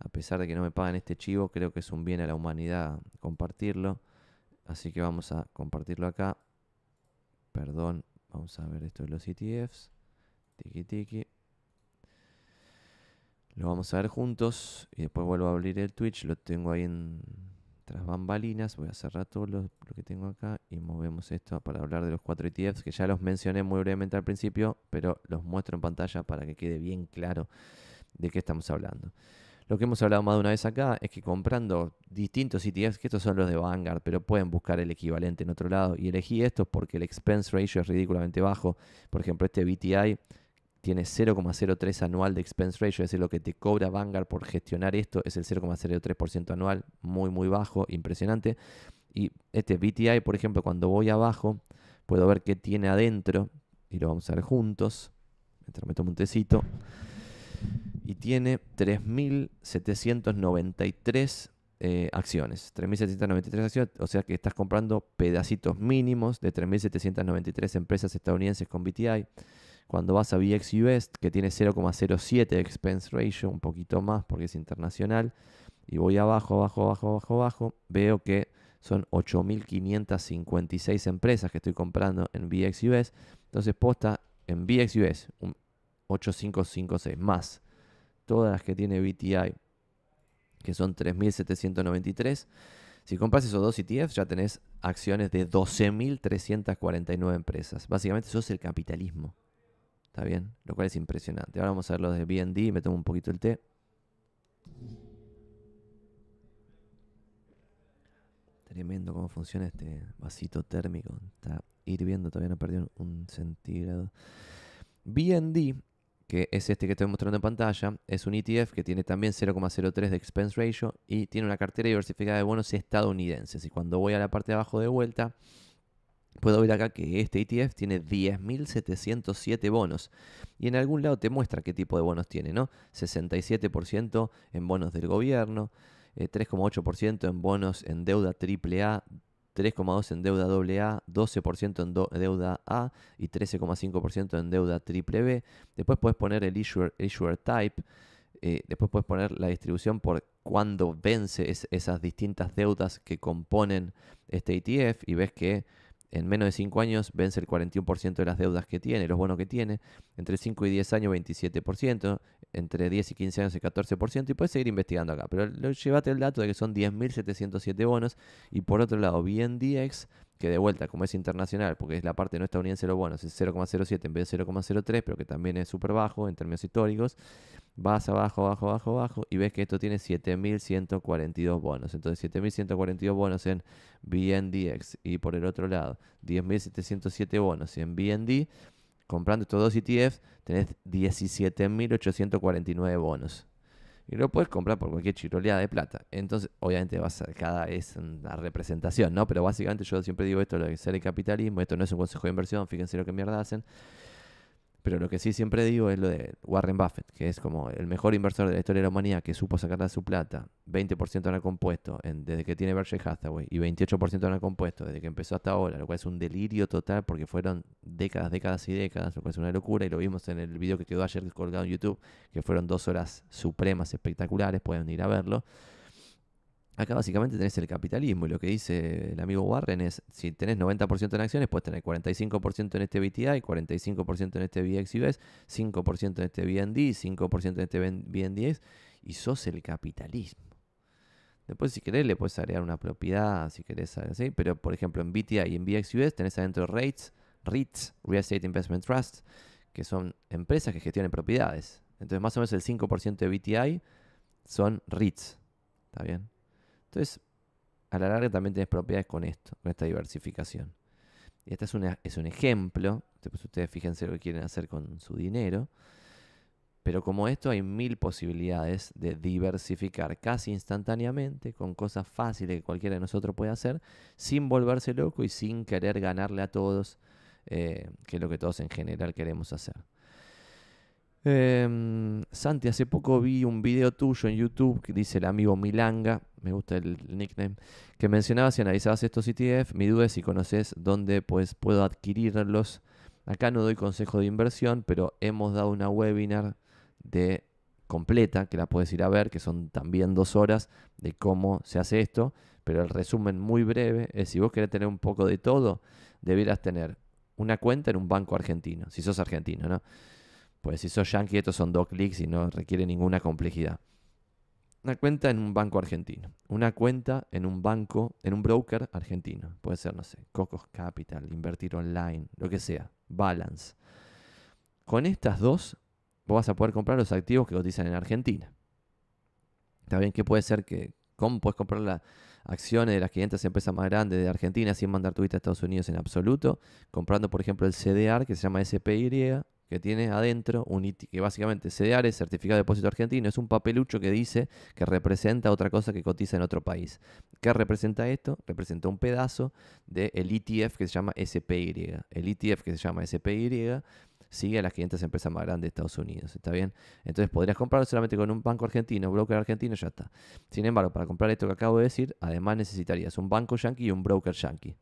A pesar de que no me pagan este chivo, creo que es un bien a la humanidad compartirlo. Así que vamos a compartirlo acá. Perdón, vamos a ver esto de los ETFs. Tiki tiki. Lo vamos a ver juntos. Y después vuelvo a abrir el Twitch. Lo tengo ahí en las bambalinas. Voy a cerrar todo lo, que tengo acá y movemos esto para hablar de los cuatro ETFs que ya los mencioné muy brevemente al principio, pero los muestro en pantalla para que quede bien claro de qué estamos hablando. Lo que hemos hablado más de una vez acá es que comprando distintos ETFs, que estos son los de Vanguard, pero pueden buscar el equivalente en otro lado. Y elegí estos porque el expense ratio es ridículamente bajo. Por ejemplo, este BTI tiene 0,03 anual de expense ratio, es decir, lo que te cobra Vanguard por gestionar esto es el 0,03% anual, muy, muy bajo, impresionante. Y este BTI, por ejemplo, cuando voy abajo, puedo ver que tiene adentro, y lo vamos a ver juntos, me tomo un tecito, y tiene 3.793 eh, acciones. 3.793 acciones, o sea que estás comprando pedacitos mínimos de 3.793 empresas estadounidenses con BTI. Cuando vas a VXUS, que tiene 0,07 expense ratio, un poquito más porque es internacional, y voy abajo, abajo, abajo, abajo, abajo, veo que son 8.556 empresas que estoy comprando en VXUS. Entonces posta en VXUS, 8.556 más todas las que tiene VTI, que son 3.793. Si compras esos dos ETFs ya tenés acciones de 12.349 empresas. Básicamente eso es el capitalismo. ¿Está bien? Lo cual es impresionante. Ahora vamos a ver los de BND. Me tomo un poquito el té. Tremendo cómo funciona este vasito térmico. Está hirviendo, todavía no perdido un centígrado. BND, que es este que estoy mostrando en pantalla, es un ETF que tiene también 0,03 de expense ratio y tiene una cartera diversificada de bonos estadounidenses. Y cuando voy a la parte de abajo de vuelta, Puedo ver acá que este ETF tiene 10.707 bonos. Y en algún lado te muestra qué tipo de bonos tiene, ¿no? 67% en bonos del gobierno, 3,8% eh, en bonos en deuda AAA, 3,2% en deuda AA, 12% en deuda A y 13,5% en deuda B. Después puedes poner el issuer, type. Eh, después puedes poner la distribución por cuándo vence esas distintas deudas que componen este ETF y ves que en menos de 5 años vence el 41% de las deudas que tiene, los bonos que tiene. Entre 5 y 10 años, 27%. Entre 10 y 15 años, el 14%. Y puedes seguir investigando acá. Pero llévate el dato de que son 10.707 bonos. Y por otro lado, BNDX, que de vuelta, como es internacional, porque es la parte no estadounidense de los bonos, es 0,07 en vez de 0,03, pero que también es súper bajo en términos históricos vas abajo, abajo, abajo, abajo y ves que esto tiene 7.142 bonos. Entonces 7.142 bonos en BNDX y por el otro lado 10.707 bonos en BND. Comprando estos dos ETFs tenés 17.849 bonos. Y lo puedes comprar por cualquier chiroleada de plata. Entonces, obviamente cada es una representación, ¿no? Pero básicamente yo siempre digo esto, lo que sale el capitalismo, esto no es un consejo de inversión, fíjense lo que mierda hacen. Pero lo que sí siempre digo es lo de Warren Buffett, que es como el mejor inversor de la historia de la humanidad que supo sacar de su plata, 20% en el compuesto desde que tiene Berkshire Hathaway y 28% en el compuesto desde que empezó hasta ahora, lo cual es un delirio total porque fueron décadas, décadas y décadas, lo cual es una locura y lo vimos en el video que quedó ayer colgado en YouTube, que fueron dos horas supremas espectaculares, pueden ir a verlo. Acá básicamente tenés el capitalismo y lo que dice el amigo Warren es, si tenés 90% en acciones, puedes tener 45% en este BTI, 45% en este BXUS, 5% en este BND, 5% en este BNDX, y sos el capitalismo. Después, si querés, le puedes agregar una propiedad, si querés, así. Pero, por ejemplo, en BTI y en BXUS tenés adentro REITs, REITs, Real Estate Investment Trusts, que son empresas que gestionan propiedades. Entonces, más o menos el 5% de BTI son REITs. ¿Está bien? Entonces, a la larga también tienes propiedades con esto, con esta diversificación. Y este es, una, e, es un ejemplo, Después ustedes fíjense lo que quieren hacer con su dinero, pero como esto hay mil posibilidades de diversificar casi instantáneamente con cosas fáciles que cualquiera de nosotros puede hacer, sin volverse loco y sin querer ganarle a todos, eh, que es lo que todos en general queremos hacer. Em, Santi, hace poco vi un video tuyo en YouTube que dice el amigo Milanga, me gusta el nickname, que mencionabas y analizabas estos ETF. Mi duda es si conoces dónde pues, puedo adquirirlos. Acá no doy consejo de inversión, pero hemos dado una webinar de completa, que la puedes ir a ver, que son también dos horas de cómo se hace esto, pero el resumen muy breve es si vos querés tener un poco de todo, debieras tener una cuenta en un banco argentino, si sos argentino, ¿no? Pues si sos yankee, estos son dos clics y no requiere ninguna complejidad. Una cuenta en un banco argentino. Una cuenta en un banco, en un broker argentino. Puede ser, no sé, Cocos Capital, Invertir Online, lo que sea. Balance. Con estas dos, vos vas a poder comprar los activos que cotizan en Argentina. Está bien que puede ser que ¿Cómo puedes comprar las acciones de las 500 empresas más grandes de Argentina sin mandar tu a Estados Unidos en absoluto? Comprando, por ejemplo, el CDR, que se llama SPY, que tiene adentro, un IT, que básicamente CDR es Certificado de Depósito Argentino, es un papelucho que dice que representa otra cosa que cotiza en otro país. ¿Qué representa esto? Representa un pedazo del ETF que se llama SPY. El ETF que se llama SPY sigue a las 500 empresas más grandes de Estados Unidos, ¿está bien? Entonces podrías comprarlo solamente con un banco argentino, un broker argentino, ya está. Sin embargo, para comprar esto que acabo de decir, además necesitarías un banco yankee y un broker yankee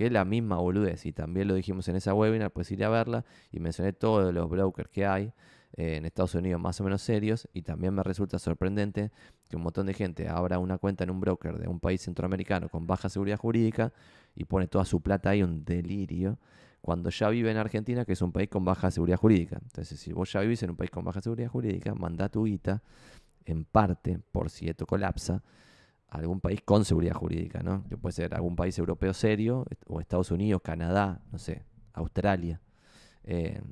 que es la misma boludez, y también lo dijimos en esa webinar, pues ir a verla, y mencioné todos los brokers que hay eh, en Estados Unidos más o menos serios, y también me resulta sorprendente que un montón de gente abra una cuenta en un broker de un país centroamericano con baja seguridad jurídica y pone toda su plata ahí, un delirio, cuando ya vive en Argentina, que es un país con baja seguridad jurídica. Entonces, si vos ya vivís en un país con baja seguridad jurídica, mandá tu guita en parte, por si esto colapsa, algún país con seguridad jurídica, ¿no? puede ser algún país europeo serio, o Estados Unidos, Canadá, no sé, Australia. Em,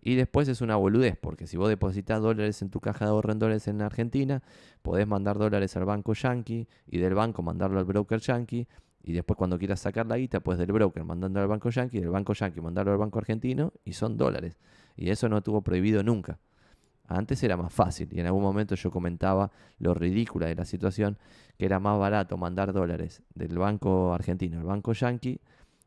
y después es una boludez, porque si vos depositas dólares en tu caja de ahorro en dólares en Argentina, podés mandar dólares al banco yankee y del banco mandarlo al broker yankee. Y después cuando quieras sacar la guita, pues del broker mandándolo al banco yankee, del banco yankee mandarlo al banco argentino y son dólares. Y eso no estuvo prohibido nunca. Antes era más fácil y en algún momento yo comentaba lo ridícula de la situación, que era más barato mandar dólares del banco argentino al banco Yankee,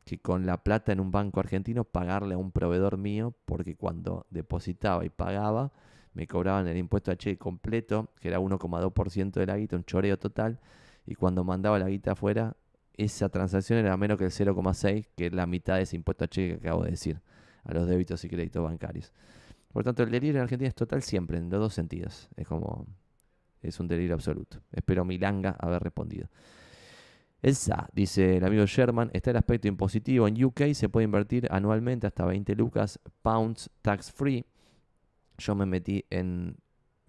que con la plata en un banco argentino pagarle a un proveedor mío, porque cuando depositaba y pagaba me cobraban el impuesto a cheque completo, que era 1,2% de la guita, un choreo total, y cuando mandaba la guita afuera, esa transacción era menos que el 0,6, que es la mitad de ese impuesto a cheque que acabo de decir, a los débitos y créditos bancarios. Por tanto, el delirio en Argentina es total siempre, en los dos sentidos. Es como. Es un delirio absoluto. Espero Milanga haber respondido. Elsa, dice el amigo Sherman, está el aspecto impositivo. En UK se puede invertir anualmente hasta 20 lucas, pounds tax free. Yo me metí en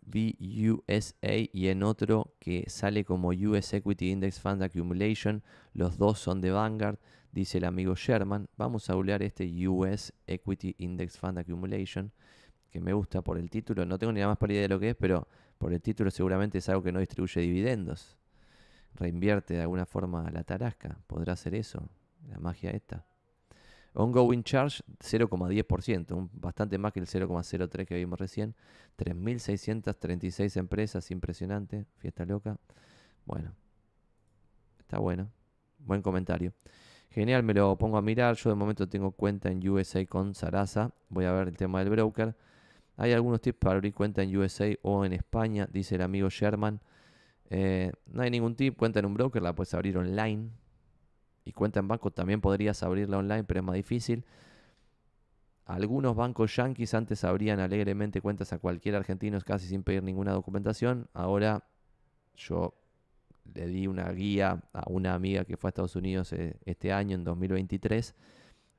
VUSA y en otro que sale como US Equity Index Fund Accumulation. Los dos son de Vanguard, dice el amigo Sherman. Vamos a googlear este US Equity Index Fund Accumulation que me gusta por el título, no tengo ni la más paridad idea de lo que es, pero por el título seguramente es algo que no distribuye dividendos. Reinvierte de alguna forma la tarasca, podrá ser eso, la magia esta. Ongoing charge 0,10%, bastante más que el 0,03 que vimos recién. 3.636 empresas, impresionante, fiesta loca. Bueno, está bueno, buen comentario. Genial, me lo pongo a mirar. Yo de momento tengo cuenta en USA con Sarasa. Voy a ver el tema del broker. Hay algunos tips para abrir cuenta en USA o en España, dice el amigo Sherman. Eh, no hay ningún tip, cuenta en un broker, la puedes abrir online. Y cuenta en banco también podrías abrirla online, pero es más difícil. Algunos bancos yanquis antes abrían alegremente cuentas a cualquier argentino casi sin pedir ninguna documentación. Ahora yo le di una guía a una amiga que fue a Estados Unidos eh, este año, en 2023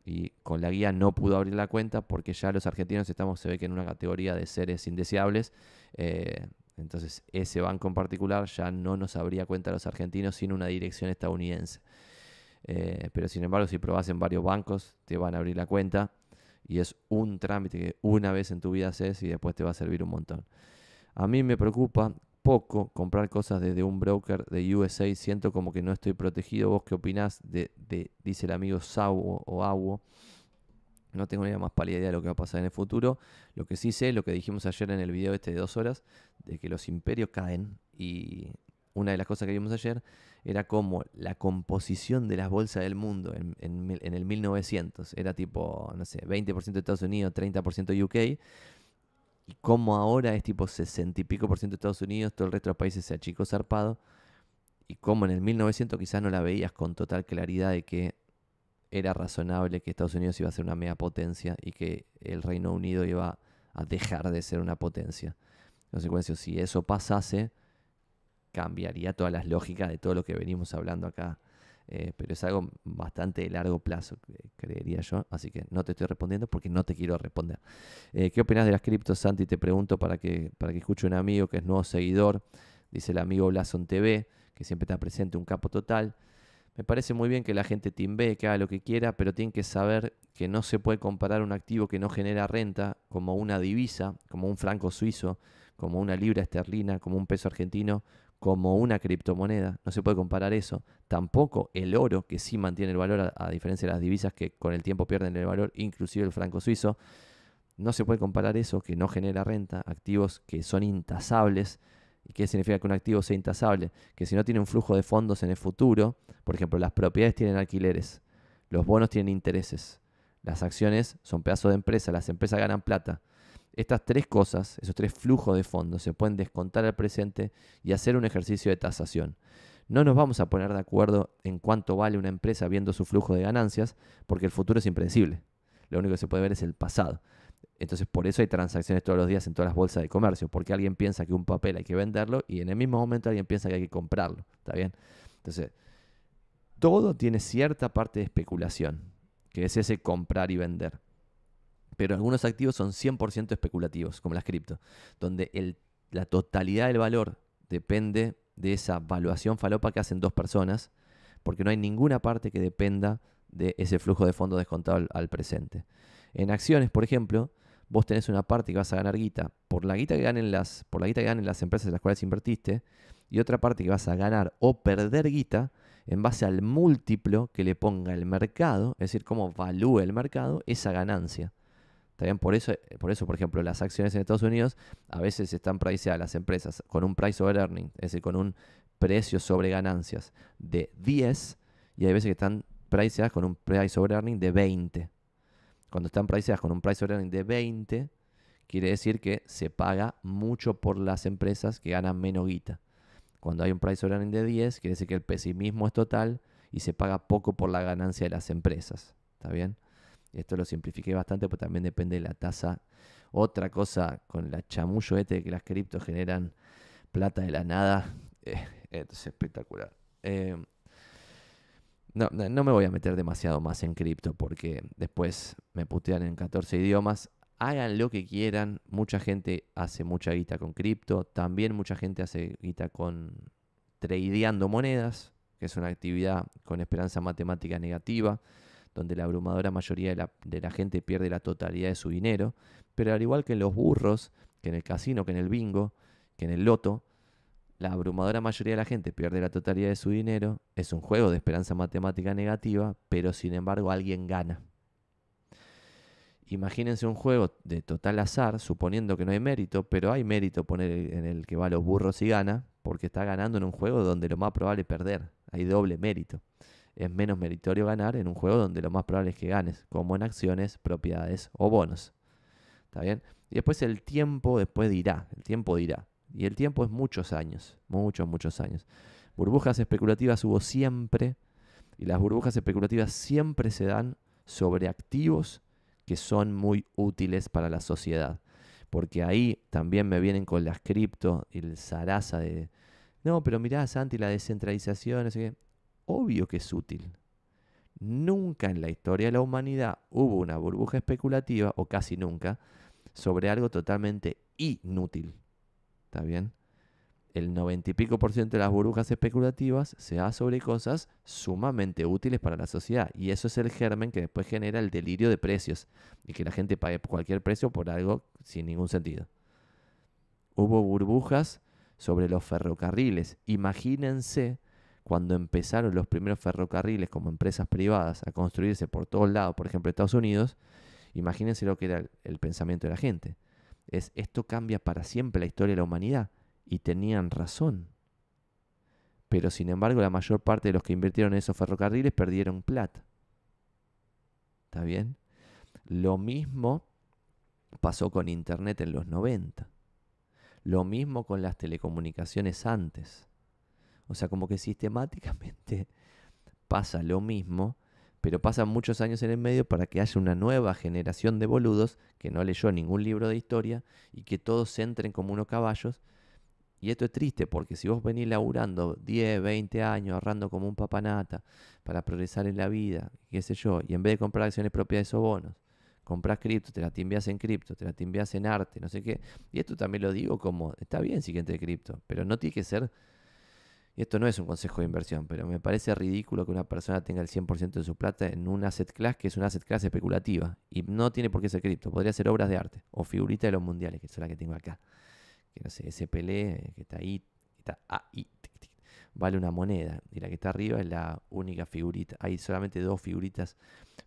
y con la guía no pudo abrir la cuenta porque ya los argentinos estamos, se ve que en una categoría de seres indeseables. Eh, entonces ese banco en particular ya no nos abría cuenta a los argentinos sin una dirección estadounidense. Eh, pero sin embargo, si probás en varios bancos, te van a abrir la cuenta y es un trámite que una vez en tu vida haces y después te va a servir un montón. A mí me preocupa poco comprar cosas desde un broker de USA. Siento como que no estoy protegido. ¿Vos qué opinás? De, dice el amigo Sauo o Aguo. No tengo ni la más pálida idea de lo que va a pasar en el futuro. Lo que sí sé, lo que dijimos ayer en el video este de dos horas, de que los imperios caen. Y una de las cosas que vimos ayer era como la composición de las bolsas del mundo en, en, en el 1900. Era tipo, no sé, 20% de Estados Unidos, 30% UK y como ahora es tipo 60 y pico por ciento de Estados Unidos, todo el resto de países se chico zarpado, y como en el 1900 quizás no la veías con total claridad de que era razonable que Estados Unidos iba a ser una mega potencia y que el Reino Unido iba a dejar de ser una potencia. En consecuencia, si eso pasase, cambiaría todas las lógicas de todo lo que venimos hablando acá eh, pero es algo bastante de largo plazo, creería yo. Así que no te estoy respondiendo porque no te quiero responder. Eh, ¿Qué opinas de las criptos, Santi? Te pregunto para que, para que escuche un amigo que es nuevo seguidor, dice el amigo Blason TV, que siempre está presente, un capo total. Me parece muy bien que la gente timbee, que haga lo que quiera, pero tienen que saber que no se puede comparar un activo que no genera renta como una divisa, como un franco suizo, como una libra esterlina, como un peso argentino, como una criptomoneda. No se puede comparar eso. Tampoco el oro, que sí mantiene el valor, a, diferencia de las divisas que con el tiempo pierden el valor, inclusive el franco suizo. No se puede comparar eso, que no genera renta, activos que son intasables. ¿Y qué significa que un activo sea intasable? Que si no tiene un flujo de fondos en el futuro, por ejemplo, las propiedades tienen alquileres, los bonos tienen intereses, las acciones son pedazos de empresa, las empresas ganan plata. Estas tres cosas, esos tres flujos de fondos, se pueden descontar al presente y hacer un ejercicio de tasación. No nos vamos a poner de acuerdo en cuánto vale una empresa viendo su flujo de ganancias, porque el futuro es impredecible. Lo único que se puede ver es el pasado. Entonces, por eso hay transacciones todos los días en todas las bolsas de comercio, porque alguien piensa que un papel hay que venderlo y en el mismo momento alguien piensa que hay que comprarlo. ¿Está bien? Entonces, todo tiene cierta parte de especulación, que es ese comprar y vender. Pero algunos activos son 100% especulativos, como las cripto, donde la totalidad del valor depende de esa valuación falopa que hacen dos personas, porque no hay ninguna parte que dependa de ese flujo de fondos descontado al, presente. En acciones, por ejemplo, vos tenés una parte que vas a ganar guita por la guita que ganen las, por la guita que ganen las empresas en las cuales invertiste, y otra parte que vas a ganar o perder guita en base al múltiplo que le ponga el mercado, es decir, cómo valúe el mercado esa ganancia. También por eso, eh, por eso, por ejemplo, las acciones en Estados Unidos a veces están priceadas las empresas con un price over earning, es decir, con un precio sobre ganancias de 10 y hay veces que están priceadas con un price over earning de 20. Cuando están priceadas con un price over earning de 20, quiere decir que se paga mucho por las empresas que ganan menos guita. Cuando hay un price over earning de 10, quiere decir que el pesimismo es total y se paga poco por la ganancia de las empresas. ¿Está bien? Esto lo simplifiqué bastante, pero pues también depende de la tasa. Otra cosa con la chamullo este de que las criptos generan plata de la nada. Eh, es espectacular. Em, no, no, me voy a meter demasiado más en cripto porque después me putean en 14 idiomas. Hagan lo que quieran. Mucha gente hace mucha guita con cripto. También mucha gente hace guita con tradeando monedas, que es una actividad con esperanza matemática negativa donde la abrumadora mayoría de la, gente pierde la totalidad de su dinero, pero al igual que en los burros, que en el casino, que en el bingo, que en el loto, la abrumadora mayoría de la gente pierde la totalidad de su dinero, es un juego de esperanza matemática negativa, pero sin embargo alguien gana. Imagínense un juego de total azar, suponiendo que no hay mérito, pero hay mérito poner en el que va los burros y gana, porque está ganando en un juego donde lo más probable es perder. Hay doble mérito es menos meritorio ganar en un juego donde lo más probable es que ganes, como en acciones, propiedades o bonos. ¿Está bien? Y después el tiempo después dirá, el tiempo dirá. Y el tiempo es muchos años, muchos, muchos años. Burbujas especulativas hubo siempre, y las burbujas especulativas siempre se dan sobre activos que son muy útiles para la sociedad. Porque ahí también me vienen con las cripto, el zaraza de, no, pero mirá, Santi, la descentralización, así que obvio que es útil. Nunca en la historia de la humanidad hubo una burbuja especulativa, o casi nunca, sobre algo totalmente inútil. ¿Está bien? El noventa y pico por ciento de las burbujas especulativas se da sobre cosas sumamente útiles para la sociedad. Y eso es el germen que después genera el delirio de precios y que la gente pague cualquier precio por algo sin ningún sentido. Hubo burbujas sobre los ferrocarriles. Imagínense cuando empezaron los primeros ferrocarriles como empresas privadas a construirse por todos lados, por ejemplo Estados Unidos, imagínense lo que era el pensamiento de la gente. Es esto cambia para siempre la historia de la humanidad. Y tenían razón. Pero sin embargo la mayor parte de los que invirtieron en esos ferrocarriles perdieron plata. ¿Está bien? Lo mismo pasó con Internet en los 90. Lo mismo con las telecomunicaciones antes. O sea, como que sistemáticamente pasa lo mismo, pero pasan muchos años en el medio para que haya una nueva generación de boludos que no leyó ningún libro de historia y que todos entren como unos caballos. Y esto es triste porque si vos venís laburando 10, 20 años, ahorrando como un papanata para progresar en la vida, qué sé yo, y en vez de comprar acciones propias o bonos, compras cripto, te la timbias en cripto, te la timbias en arte, no sé qué. Y esto también lo digo como, está bien si de cripto, pero no tiene que ser y esto no es un consejo de inversión, pero me parece ridículo que una persona tenga el 100% de su plata en un asset class que es una asset class especulativa y no tiene por qué ser cripto, podría ser obras de arte o figuritas de los mundiales, que es la que tengo acá, que no sé, ese que está ahí, está ahí, vale una moneda y la que está arriba es la única figurita, hay solamente dos figuritas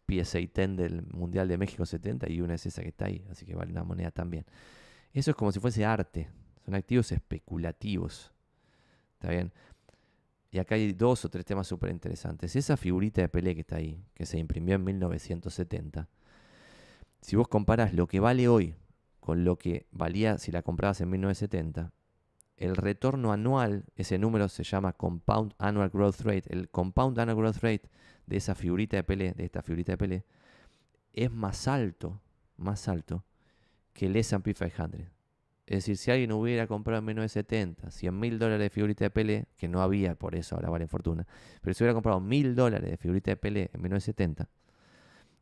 PSA 10 del Mundial de México 70 y una es esa que está ahí, así que vale una moneda también. Eso es como si fuese arte, son activos especulativos. ¿Está bien? Y acá hay dos o tres temas súper interesantes. Esa figurita de Pelé que está ahí, que se imprimió en 1970, si vos comparás lo que vale hoy con lo que valía si la comprabas en 1970, el retorno anual, ese número se llama Compound Annual Growth Rate, el Compound Annual Growth Rate de esa figurita de Pelé, de esta figurita de Pelé, es más alto, más alto que el S&P 500. Es decir, si alguien hubiera comprado en 1970 100 mil dólares de figurita de Pelé, que no había, por eso ahora valen fortuna, pero si hubiera comprado mil dólares de figurita de Pelé en 1970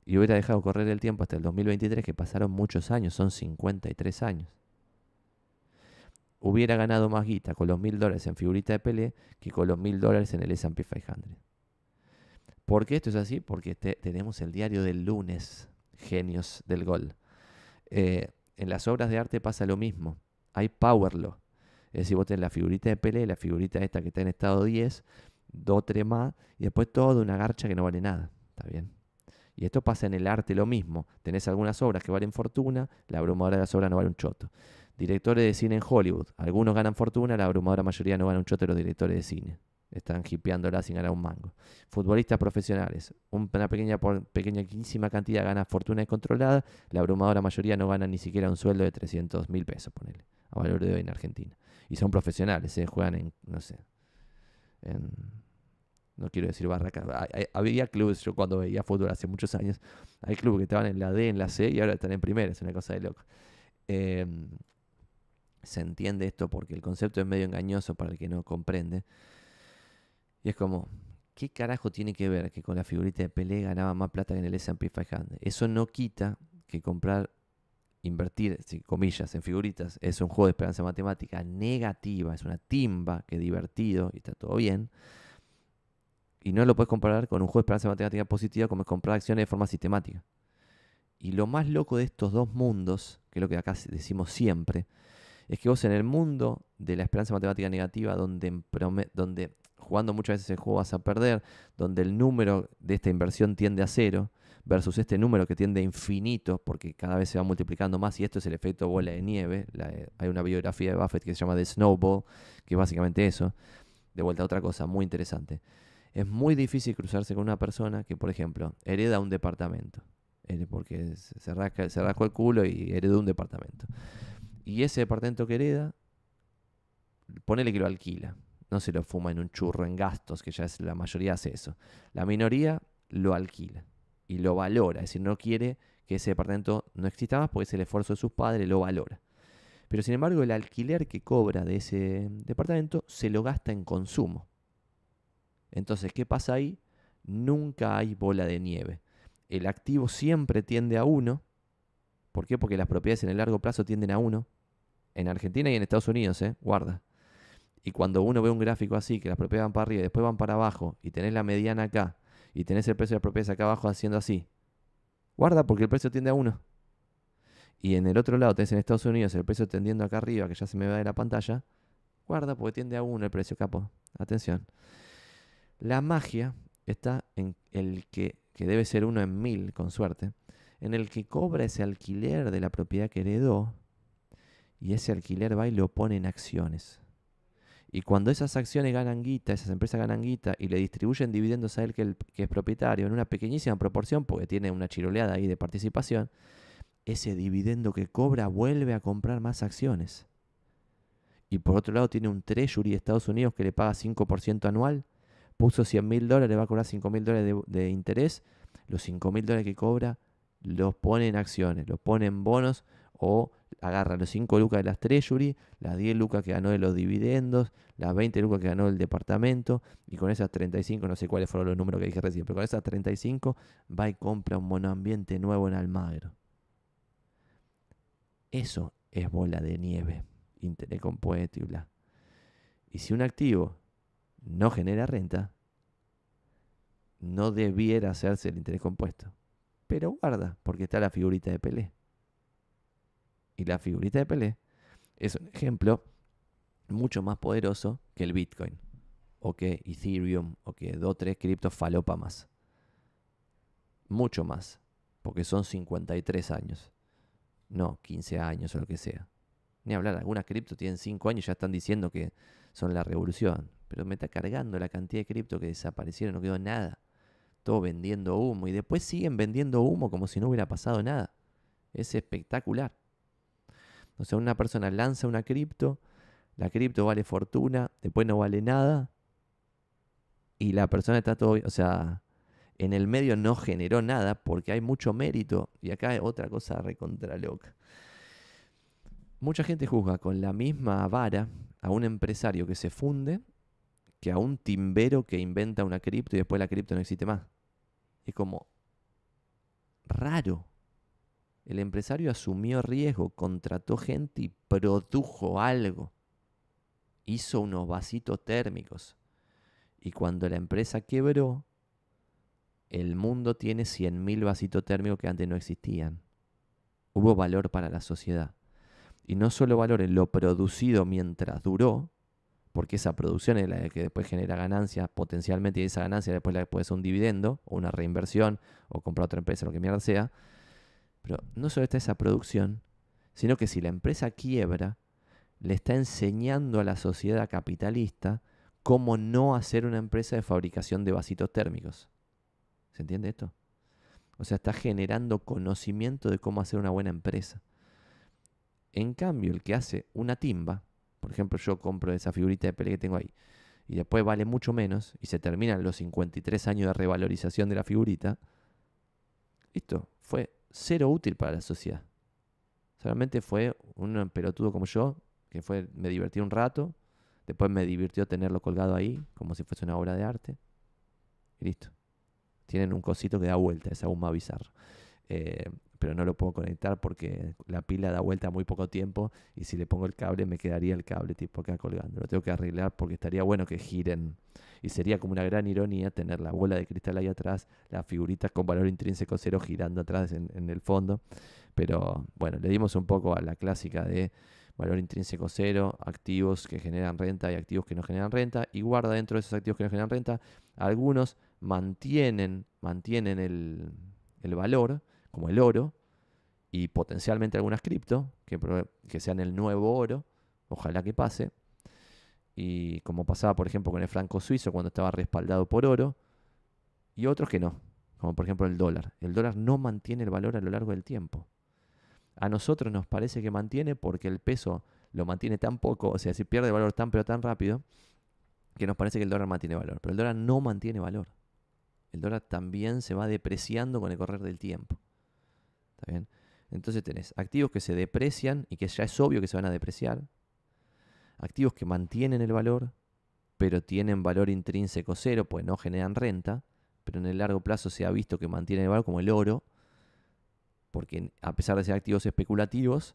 y hubiera dejado correr el tiempo hasta el 2023, que pasaron muchos años, son 53 años, hubiera ganado más guita con los mil dólares en figurita de Pelé que con los mil dólares en el S&P 500. ¿Por qué esto es así? Porque tenemos el diario del lunes, genios del gol. Eh, en las obras de arte pasa lo mismo. Hay power law. Es decir, vos tenés la figurita de Pelé, la figurita esta que está en estado 10, dos, tres más, y después todo una garcha que no vale nada. ¿Está bien? Y esto pasa en el arte lo mismo. Tenés algunas obras que valen fortuna, la abrumadora de las obras no vale un choto. Directores de cine en Hollywood. Algunos ganan fortuna, la abrumadora mayoría no gana un choto de los directores de cine. Están hipeándola sin ganar un mango. Futbolistas profesionales. Una pequeña, pequeñísima cantidad gana fortuna descontrolada. La abrumadora mayoría no gana ni siquiera un sueldo de 300 mil pesos, ponele. A valor de hoy en Argentina. Y son profesionales, se eh, juegan en, no sé, no quiero decir barracas. Había clubes, yo cuando veía fútbol hace muchos años, hay clubes que estaban en la D, en la C y ahora están en primera, es una cosa de loco. Em, se entiende esto porque el concepto es medio engañoso para el que no comprende. Y es como, ¿qué carajo tiene que ver que con la figurita de Pelé ganaba más plata que en el S&P 500? Eso no quita que comprar, invertir, comillas, en figuritas es un juego de esperanza matemática negativa, es una timba, que es divertido y está todo bien. Y no lo puedes comparar con un juego de esperanza matemática positiva como es comprar acciones de forma sistemática. Y lo más loco de estos dos mundos, que es lo que acá decimos siempre, es que vos en el mundo de la esperanza matemática negativa, donde, donde jugando muchas veces el juego vas a perder, donde el número de esta inversión tiende a cero versus este número que tiende a infinito porque cada vez se va multiplicando más y esto es el efecto bola de nieve. Eh, hay una biografía de Buffett que se llama The Snowball, que es básicamente eso. De vuelta a otra cosa muy interesante. Es muy difícil cruzarse con una persona que, por ejemplo, hereda un departamento. Eh, porque se, rasca, se rascó el culo y heredó un departamento. Y ese departamento que hereda, ponele que lo alquila no se lo fuma en un churro en gastos, que ya es, la mayoría hace eso. La minoría lo alquila y lo valora, es decir, no quiere que ese departamento no exista más porque es el esfuerzo de sus padres, lo valora. Pero sin embargo, el alquiler que cobra de ese departamento se lo gasta en consumo. Entonces, ¿qué pasa ahí? Nunca hay bola de nieve. El activo siempre tiende a uno. ¿Por qué? Porque las propiedades en el largo plazo tienden a uno. En Argentina y en Estados Unidos, ¿eh? Guarda. Y cuando uno ve un gráfico así, que las propiedades van para arriba y después van para abajo, y tenés la mediana acá, y tenés el precio de las propiedades acá abajo haciendo así, guarda porque el precio tiende a uno. Y en el otro lado tenés en Estados Unidos el precio tendiendo acá arriba, que ya se me va de la pantalla, guarda porque tiende a uno el precio, capo. Atención. La magia está en el que, que debe ser uno en mil, con suerte, en el que cobra ese alquiler de la propiedad que heredó y ese alquiler va y lo pone en acciones. Y cuando esas acciones ganan guita, esas empresas ganan guita y le distribuyen dividendos a él que, es propietario en una pequeñísima proporción, porque tiene una chiroleada ahí de participación, ese dividendo que cobra vuelve a comprar más acciones. Y por otro lado tiene un treasury de Estados Unidos que le paga 5% anual, puso 100 mil dólares, va a cobrar 5 mil dólares de, de, interés, los 5 mil dólares que cobra los pone en acciones, los pone en bonos, o agarra los 5 lucas de las treasury, las 10 lucas que ganó de los dividendos, las 20 lucas que ganó el departamento, y con esas 35, no sé cuáles fueron los números que dije recién, pero con esas 35 va y compra un monoambiente nuevo en Almagro. Eso es bola de nieve, interés compuesto y bla. Y si un activo no genera renta, no debiera hacerse el interés compuesto. Pero guarda, porque está la figurita de Pelé y la figurita de Pelé es un ejemplo mucho más poderoso que el Bitcoin o que Ethereum o que dos tres criptos falopa más. Mucho más, porque son 53 años. No, 15 años o lo que sea. Ni hablar, algunas criptos tienen 5 años y ya están diciendo que son la revolución. Pero me está cargando la cantidad de cripto que desaparecieron, no quedó nada. Todo vendiendo humo y después siguen vendiendo humo como si no hubiera pasado nada. Es espectacular. O sea, una persona lanza una cripto, la cripto vale fortuna, después no vale nada, y la persona está todo, o sea, en el medio no generó nada porque hay mucho mérito, y acá hay otra cosa recontraloca. Mucha gente juzga con la misma vara a un empresario que se funde que a un timbero que inventa una cripto y después la cripto no existe más. Es como raro. El empresario asumió riesgo, contrató gente y produjo algo. Hizo unos vasitos térmicos. Y cuando la empresa quebró, el mundo tiene 100.000 vasitos térmicos que antes no existían. Hubo valor para la sociedad. Y no solo valor en lo producido mientras duró, porque esa producción es la que después genera ganancias potencialmente y esa ganancia después la puede ser un dividendo o una reinversión o comprar otra empresa, lo que mierda sea, pero no solo está esa producción, sino que si la empresa quiebra, le está enseñando a la sociedad capitalista cómo no hacer una empresa de fabricación de vasitos térmicos. ¿Se entiende esto? O sea, está generando conocimiento de cómo hacer una buena empresa. En cambio, el que hace una timba, por ejemplo, yo compro esa figurita de pele que tengo ahí, y después vale mucho menos, y se terminan los 53 años de revalorización de la figurita, listo, fue cero útil para la sociedad. Solamente fue un pelotudo como yo, que fue, me divertí un rato, después me divirtió tenerlo colgado ahí, como si fuese una obra de arte. Y listo. Tienen un cosito que da vuelta, es aún más bizarro. Eh, pero no lo puedo conectar porque la pila da vuelta muy poco tiempo y si le pongo el cable me quedaría el cable tipo acá colgando. Lo tengo que arreglar porque estaría bueno que giren. Y sería como una gran ironía tener la bola de cristal ahí atrás, las figuritas con valor intrínseco cero girando atrás en, el fondo. Pero bueno, le dimos un poco a la clásica de valor intrínseco cero, activos que generan renta y activos que no generan renta, y guarda dentro de esos activos que no generan renta. Algunos mantienen, mantienen el valor, como el oro, y potencialmente algunas cripto, que, que sean el nuevo oro, ojalá que pase. Y como pasaba, por ejemplo, con el franco suizo cuando estaba respaldado por oro, y otros que no, como por ejemplo el dólar. El dólar no mantiene el valor a lo largo del tiempo. A nosotros nos parece que mantiene porque el peso lo mantiene tan poco, o sea, si pierde valor tan pero tan rápido, que nos parece que el dólar mantiene valor. Pero el dólar no mantiene valor. El dólar también se va depreciando con el correr del tiempo. Entonces tenés activos que se deprecian y que ya es obvio que se van a depreciar. Activos que mantienen el valor, pero tienen valor intrínseco cero, pues no generan renta, pero en el largo plazo se ha visto que mantienen el valor como el oro, porque a pesar de ser activos especulativos,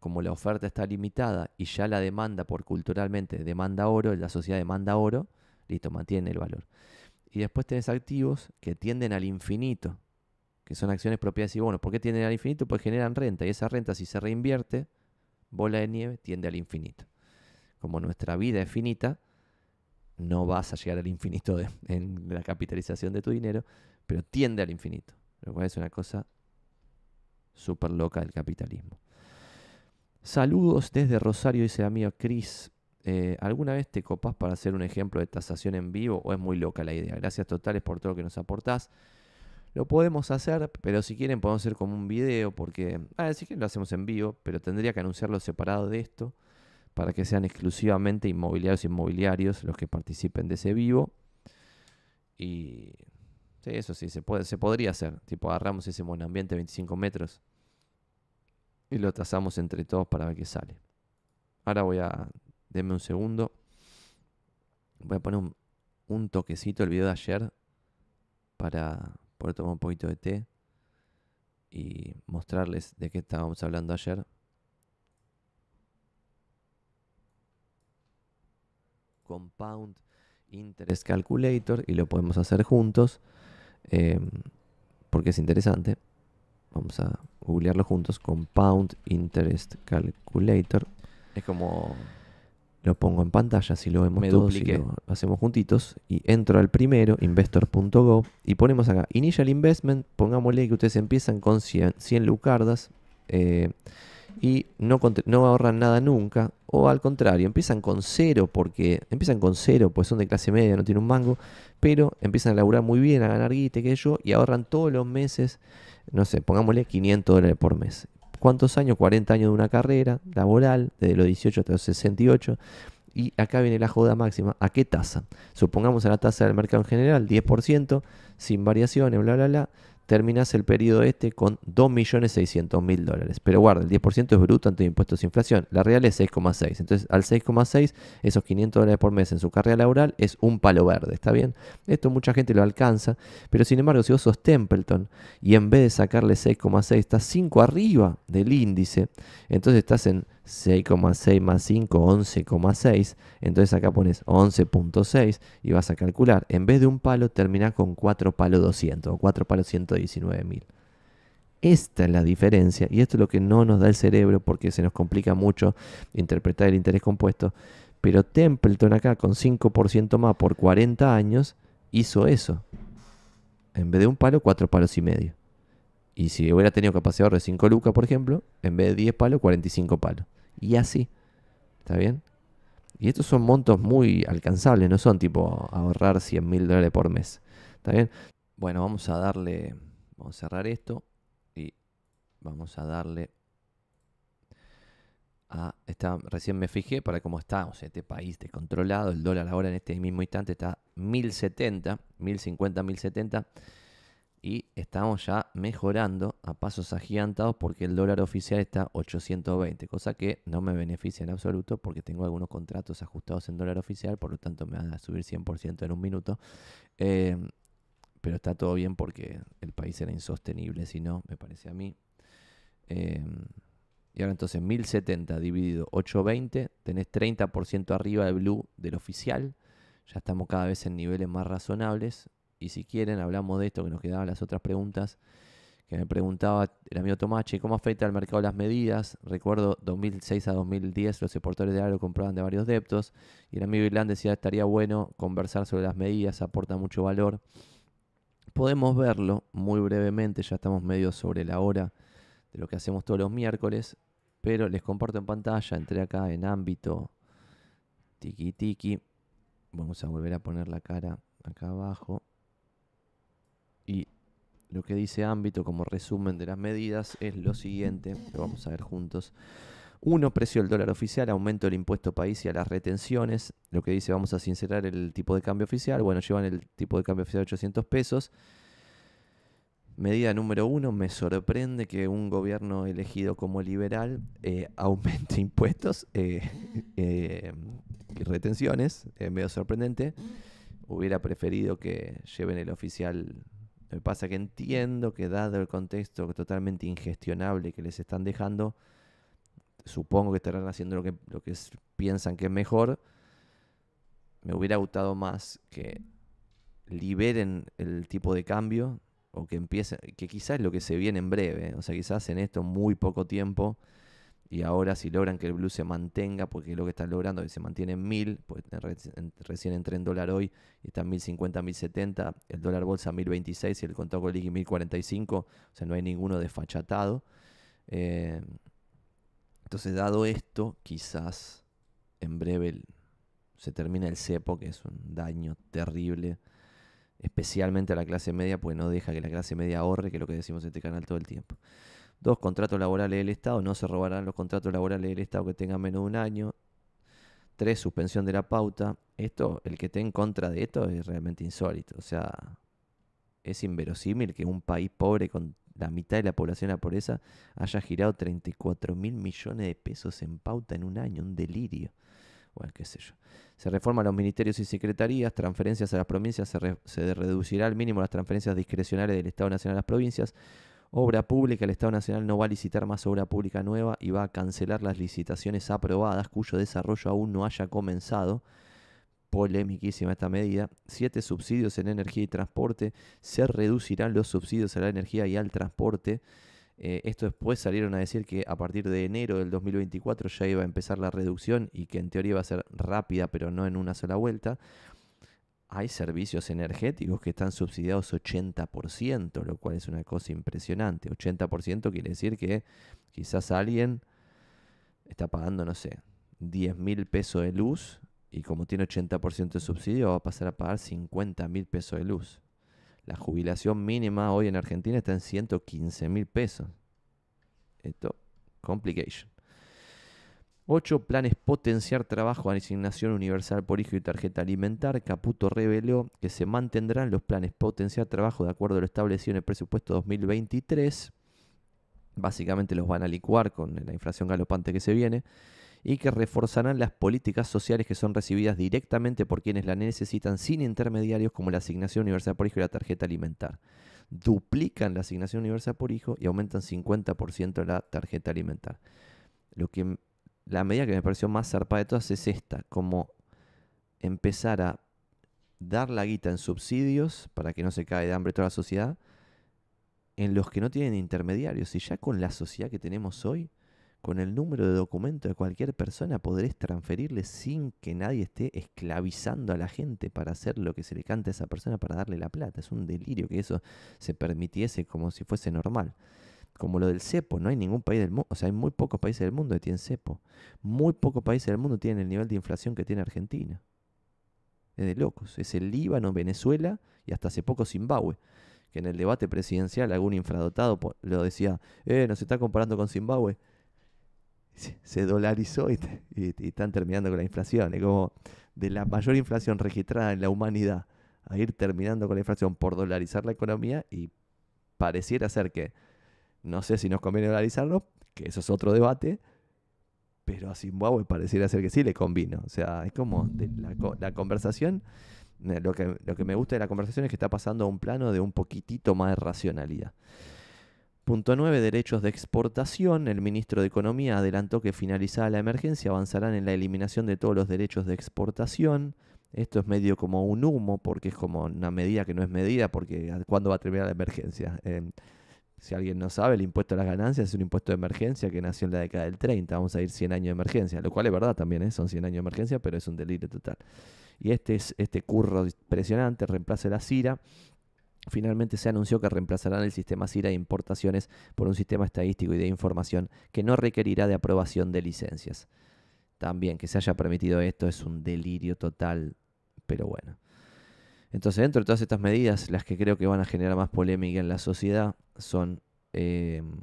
como la oferta está limitada y ya la demanda por culturalmente demanda oro, la sociedad demanda oro, listo, mantiene el valor. Y después tenés activos que tienden al infinito, que son acciones, propiedades y bonos. ¿Por qué tienden al infinito? Pues generan renta y esa renta si se reinvierte, bola de nieve, tiende al infinito. Como nuestra vida es finita, no vas a llegar al infinito en la capitalización de tu dinero, pero tiende al infinito, lo cual es una cosa súper loca del capitalismo. Saludos desde Rosario, dice amigo Cris. Eh, ¿Alguna vez te copas para hacer un ejemplo de tasación en vivo o es muy loca la idea? Gracias totales por todo lo que nos aportás. Lo podemos hacer, pero si quieren podemos hacer como un video, porque, ah, si quieren lo hacemos en vivo, pero tendría que anunciarlo separado de esto, para que sean exclusivamente inmobiliarios y inmobiliarios los que participen de ese vivo. Y sí, eso sí, se, puede, se podría hacer. Tipo, agarramos ese buen ambiente 25 metros y lo trazamos entre todos para ver qué sale. Ahora voy a, denme un segundo. Voy a poner un, un toquecito el video de ayer para poder tomar un poquito de té y mostrarles de qué estábamos hablando ayer. Compound Interest Calculator y lo podemos hacer juntos em, porque es interesante. Vamos a googlearlo juntos. Compound Interest Calculator. Es como lo pongo en pantalla, si lo vemos todos, lo hacemos juntitos, y entro al primero, investor.go, y ponemos acá, initial investment, pongámosle que ustedes empiezan con 100, lucardas, eh, y no, no ahorran nada nunca, o al contrario, empiezan con cero, porque empiezan con cero, pues son de clase media, no tienen un mango, pero empiezan a laburar muy bien, a ganar guite, que yo, y ahorran todos los meses, no sé, pongámosle 500 dólares por mes cuántos años, 40 años de una carrera laboral, desde los 18 hasta los 68. Y acá viene la joda máxima. ¿A qué tasa? Supongamos a la tasa del mercado en general, 10%, sin variaciones, bla, bla, bla terminas el periodo este con 2.600.000 dólares. Pero guarda, el 10% es bruto ante impuestos e inflación. La real es 6,6. Entonces, al 6,6, esos 500 dólares por mes en su carrera laboral es un palo verde. ¿Está bien? Esto mucha gente lo alcanza. Pero sin embargo, si vos sos Templeton y en vez de sacarle 6,6, estás 5 arriba del índice, entonces estás en 6,6 más 5, 11,6. Entonces acá pones 11.6 y vas a calcular. En vez de un palo, terminás con 4 palos 200 o 4 palos 119 mil. Esta es la diferencia y esto es lo que no nos da el cerebro porque se nos complica mucho interpretar el interés compuesto. Pero Templeton acá con 5% más por 40 años hizo eso. En vez de un palo, 4 palos y medio. Y si hubiera tenido capacidad de 5 lucas, por ejemplo, en vez de 10 palos, 45 palos. Y así. ¿Está bien? Y estos son montos muy alcanzables, no son tipo ahorrar 100 mil dólares por mes. ¿Está bien? Bueno, vamos a darle, vamos a cerrar esto y vamos a darle a, esta, recién me fijé para cómo está, o sea, este país controlado, el dólar ahora en este mismo instante está 1070, 1050, 1070 y estamos ya mejorando a pasos agigantados porque el dólar oficial está 820, cosa que no me beneficia en absoluto porque tengo algunos contratos ajustados en dólar oficial, por lo tanto me van a subir 100% en un minuto. Em, pero está todo bien porque el país era insostenible, si no, me parece a mí. Em, y ahora entonces 1070 dividido 820, tenés 30% arriba de blue del oficial, ya estamos cada vez en niveles más razonables. Y si quieren, hablamos de esto, que nos quedaban las otras preguntas que me preguntaba el amigo Tomache, ¿cómo afecta al mercado las medidas? Recuerdo 2006 a 2010 los exportadores de agro compraban de varios deptos y el amigo Irland decía, estaría bueno conversar sobre las medidas, aporta mucho valor. Podemos verlo muy brevemente, ya estamos medio sobre la hora de lo que hacemos todos los miércoles, pero les comparto en pantalla, entré acá en ámbito tiki tiki, vamos a volver a poner la cara acá abajo. Y lo que dice ámbito como resumen de las medidas es lo siguiente, lo vamos a ver juntos. Uno, precio del dólar oficial, aumento del impuesto país y a las retenciones. Lo que dice, vamos a sincerar el tipo de cambio oficial. Bueno, llevan el tipo de cambio oficial de 800 pesos. Medida número uno, me sorprende que un gobierno elegido como liberal eh, aumente impuestos eh, eh, y retenciones. medio sorprendente. Hubiera preferido que lleven el oficial me pasa que entiendo que dado el contexto totalmente ingestionable que les están dejando, supongo que estarán haciendo lo que, lo que piensan que es mejor. Me hubiera gustado más que liberen el tipo de cambio o que empiecen, que quizás es lo que se viene en breve, o sea, quizás en esto muy poco tiempo y ahora si logran que el blue se mantenga, porque es lo que están logrando que se mantiene en 1000, pues recién entré en dólar hoy, y está en 1050, 1070, el dólar bolsa 1026 y el contado con liqui 1045, o sea, no hay ninguno desfachatado. Eh, entonces, dado esto, quizás en breve se termina el cepo, que es un daño terrible, especialmente a la clase media, pues no deja que la clase media ahorre, que es lo que decimos en este canal todo el tiempo. Dos, contratos laborales del Estado. No se robarán los contratos laborales del Estado que tengan menos de un año. Tres, suspensión de la pauta. Esto, el que esté en contra de esto es realmente insólito. O sea, es inverosímil que un país pobre con la mitad de la población a la pobreza haya girado 34 mil millones de pesos en pauta en un año. Un delirio. Bueno, qué sé yo. Se reforman los ministerios y secretarías, transferencias a las provincias, se, se reducirá al mínimo las transferencias discrecionales del Estado Nacional a las provincias Obra pública, el Estado Nacional no va a licitar más obra pública nueva y va a cancelar las licitaciones aprobadas cuyo desarrollo aún no haya comenzado. Polémiquísima esta medida. Siete subsidios en energía y transporte. Se reducirán los subsidios a la energía y al transporte. Eh, esto después salieron a decir que a partir de enero del 2024 ya iba a empezar la reducción y que en teoría iba a ser rápida, pero no en una sola vuelta hay servicios energéticos que están subsidiados 80%, lo cual es una cosa impresionante. 80% quiere decir que quizás alguien está pagando, no sé, 10 mil pesos de luz y como tiene 80% de subsidio va a pasar a pagar 50 mil pesos de luz. La jubilación mínima hoy en Argentina está en 115 mil pesos. Esto, complication. 8. Planes potenciar trabajo, a asignación universal por hijo y tarjeta alimentar. Caputo reveló que se mantendrán los planes potenciar trabajo de acuerdo a lo establecido en el presupuesto 2023. Básicamente los van a licuar con la inflación galopante que se viene. Y que reforzarán las políticas sociales que son recibidas directamente por quienes la necesitan sin intermediarios como la asignación universal por hijo y la tarjeta alimentar. Duplican la asignación universal por hijo y aumentan 50% la tarjeta alimentar. Lo que la medida que me pareció más zarpada de todas es esta, como empezar a dar la guita en subsidios para que no se caiga de hambre toda la sociedad, en los que no tienen intermediarios. Y ya con la sociedad que tenemos hoy, con el número de documentos de cualquier persona, podrés transferirle sin que nadie esté esclavizando a la gente para hacer lo que se le canta a esa persona para darle la plata. Es un delirio que eso se permitiese como si fuese normal como lo del cepo, no hay ningún país del mundo, o sea, hay muy pocos países del mundo que tienen cepo. Muy pocos países del mundo tienen el nivel de inflación que tiene Argentina. Es de locos. Es el Líbano, Venezuela y hasta hace poco Zimbabue. Que en el debate presidencial algún infradotado lo decía, eh, nos está comparando con Zimbabue. Se dolarizó y, están terminando con la inflación. Es como de la mayor inflación registrada en la humanidad a ir terminando con la inflación por dolarizar la economía y pareciera ser que no sé si nos conviene analizarlo, que eso es otro debate, pero a Zimbabue pareciera ser que sí le convino. O sea, es como la, conversación, eh, lo que, lo que me gusta de la conversación es que está pasando a un plano de un poquitito más de racionalidad. Punto 9. Derechos de exportación. El ministro de Economía adelantó que finalizada la emergencia avanzarán en la eliminación de todos los derechos de exportación. Esto es medio como un humo, porque es como una medida que no es medida, porque ¿cuándo va a terminar la emergencia? si alguien no sabe, el impuesto a las ganancias es un impuesto de emergencia que nació en la década del 30. Vamos a ir 100 años de emergencia, lo cual es verdad también, ¿eh? son 100 años de emergencia, pero es un delirio total. Y este, es, este curro impresionante reemplaza la CIRA. Finalmente se anunció que reemplazarán el sistema CIRA de importaciones por un sistema estadístico y de información que no requerirá de aprobación de licencias. También que se haya permitido esto es un delirio total, pero bueno. Entonces, dentro de todas estas medidas, las que creo que van a generar más polémica en la sociedad son em,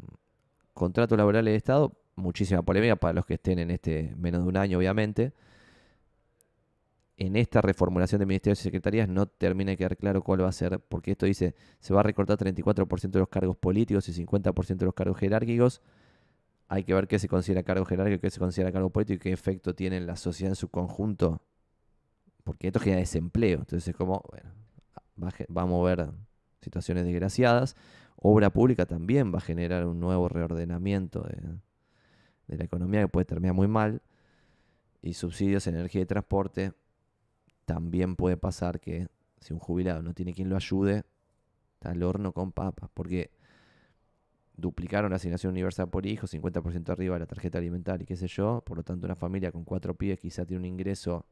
contratos laborales de Estado, muchísima polémica para los que estén en este menos de un año, obviamente. En esta reformulación de ministerios y secretarías no termina de quedar claro cuál va a ser, porque esto dice, se va a recortar 34% de los cargos políticos y 50% de los cargos jerárquicos. Hay que ver qué se considera cargo jerárquico, qué se considera cargo político y qué efecto tiene la sociedad en su conjunto porque esto genera desempleo. Entonces es como, bueno, va a mover situaciones desgraciadas. Obra pública también va a generar un nuevo reordenamiento de, la economía que puede terminar muy mal. Y subsidios, en energía y transporte, también puede pasar que si un jubilado no tiene quien lo ayude, está al horno con papas, porque duplicaron la asignación universal por hijo, 50% arriba de la tarjeta alimentaria y qué sé yo, por lo tanto una familia con cuatro pies quizá tiene un ingreso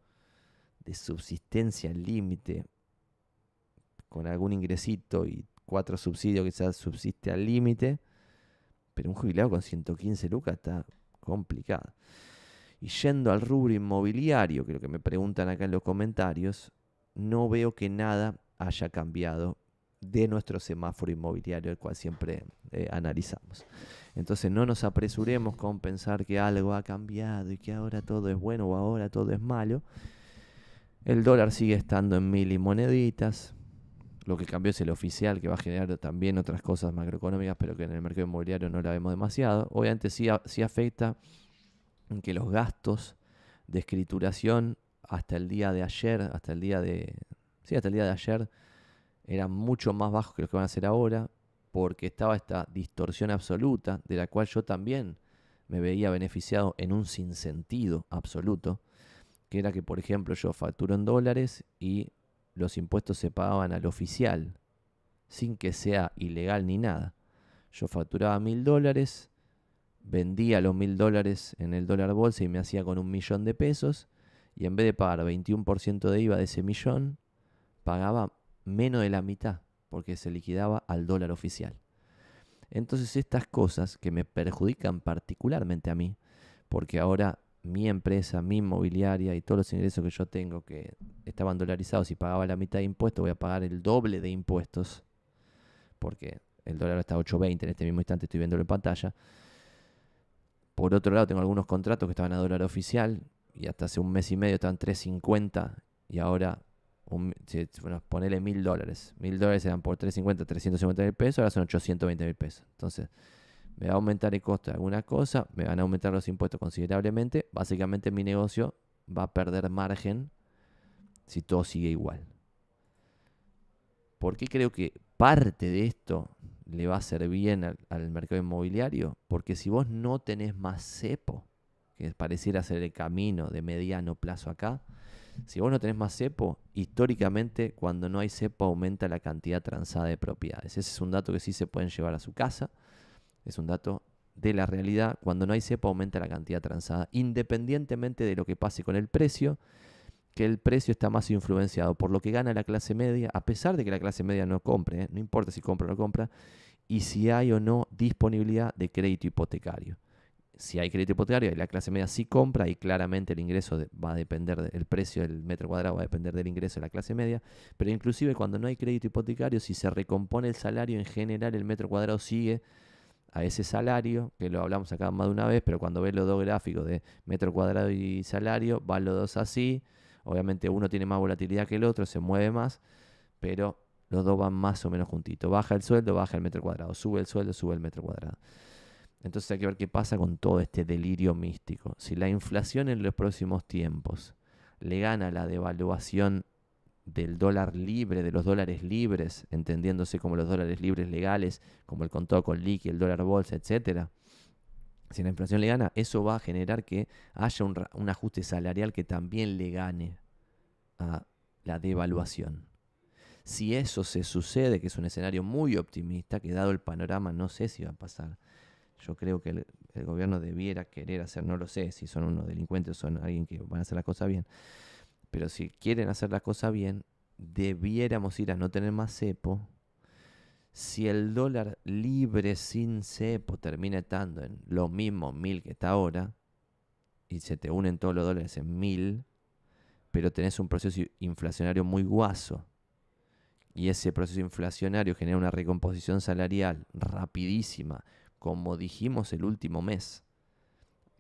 de subsistencia al límite, con algún ingresito y cuatro subsidios quizás subsiste al límite, pero un jubilado con 115 lucas está complicado. Y yendo al rubro inmobiliario, que es lo que me preguntan acá en los comentarios, no veo que nada haya cambiado de nuestro semáforo inmobiliario, el cual siempre eh, analizamos. Entonces no nos apresuremos con pensar que algo ha cambiado y que ahora todo es bueno o ahora todo es malo, el dólar sigue estando en mil y moneditas. Lo que cambió es el oficial, que va a generar también otras cosas macroeconómicas, pero que en el mercado inmobiliario no la vemos demasiado. Obviamente sí, sí afecta que los gastos de escrituración hasta el día de ayer, hasta el día de. Sí, hasta el día de ayer eran mucho más bajos que los que van a ser ahora, porque estaba esta distorsión absoluta, de la cual yo también me veía beneficiado en un sinsentido absoluto que era que, por ejemplo, yo facturo en dólares y los impuestos se pagaban al oficial, sin que sea ilegal ni nada. Yo facturaba mil dólares, vendía los mil dólares en el dólar bolsa y me hacía con un millón de pesos, y en vez de pagar 21% de IVA de ese millón, pagaba menos de la mitad, porque se liquidaba al dólar oficial. Entonces estas cosas que me perjudican particularmente a mí, porque ahora mi empresa, mi inmobiliaria y todos los ingresos que yo tengo que estaban dolarizados y pagaba la mitad de impuestos, voy a pagar el doble de impuestos, porque el dólar está 8.20 en este mismo instante, estoy viéndolo en pantalla. Por otro lado, tengo algunos contratos que estaban a dólar oficial y hasta hace un mes y medio estaban 3.50 y ahora, bueno, ponele mil dólares. Mil dólares eran por 3.50, 350 mil pesos, ahora son 820 mil pesos. Entonces, me va a aumentar el costo de alguna cosa, me van a aumentar los impuestos considerablemente, básicamente mi negocio va a perder margen si todo sigue igual. ¿Por qué creo que parte de esto le va a ser bien al, al mercado inmobiliario? Porque si vos no tenés más cepo, que pareciera ser el camino de mediano plazo acá, si vos no tenés más cepo, históricamente cuando no hay cepo aumenta la cantidad transada de propiedades. Ese es un dato que sí se pueden llevar a su casa es un dato de la realidad, cuando no hay cepa aumenta la cantidad transada, independientemente de lo que pase con el precio, que el precio está más influenciado por lo que gana la clase media, a pesar de que la clase media no compre, ¿eh? no importa si compra o no compra, y si hay o no disponibilidad de crédito hipotecario. Si hay crédito hipotecario y la clase media sí compra, y claramente el ingreso va a depender, del precio del metro cuadrado va a depender del ingreso de la clase media, pero inclusive cuando no hay crédito hipotecario, si se recompone el salario, en general el metro cuadrado sigue a ese salario, que lo hablamos acá más de una vez, pero cuando ves los dos gráficos de metro cuadrado y salario, van los dos así. Obviamente uno tiene más volatilidad que el otro, se mueve más, pero los dos van más o menos juntitos. Baja el sueldo, baja el metro cuadrado. Sube el sueldo, sube el metro cuadrado. Entonces hay que ver qué pasa con todo este delirio místico. Si la inflación en los próximos tiempos le gana la devaluación del dólar libre, de los dólares libres, entendiéndose como los dólares libres legales, como el contado con liqui, el dólar bolsa, etcétera. Si la inflación le gana, eso va a generar que haya un, ajuste salarial que también le gane a la devaluación. Si eso se sucede, que es un escenario muy optimista, que dado el panorama no sé si va a pasar. Yo creo que el, el gobierno debiera querer hacer, no lo sé si son unos delincuentes o son alguien que van a hacer las cosas bien pero si quieren hacer las cosas bien, debiéramos ir a no tener más cepo. Si el dólar libre sin cepo termina estando en los mismos mil que está ahora, y se te unen todos los dólares en mil, pero tenés un proceso inflacionario muy guaso, y ese proceso inflacionario genera una recomposición salarial rapidísima, como dijimos el último mes,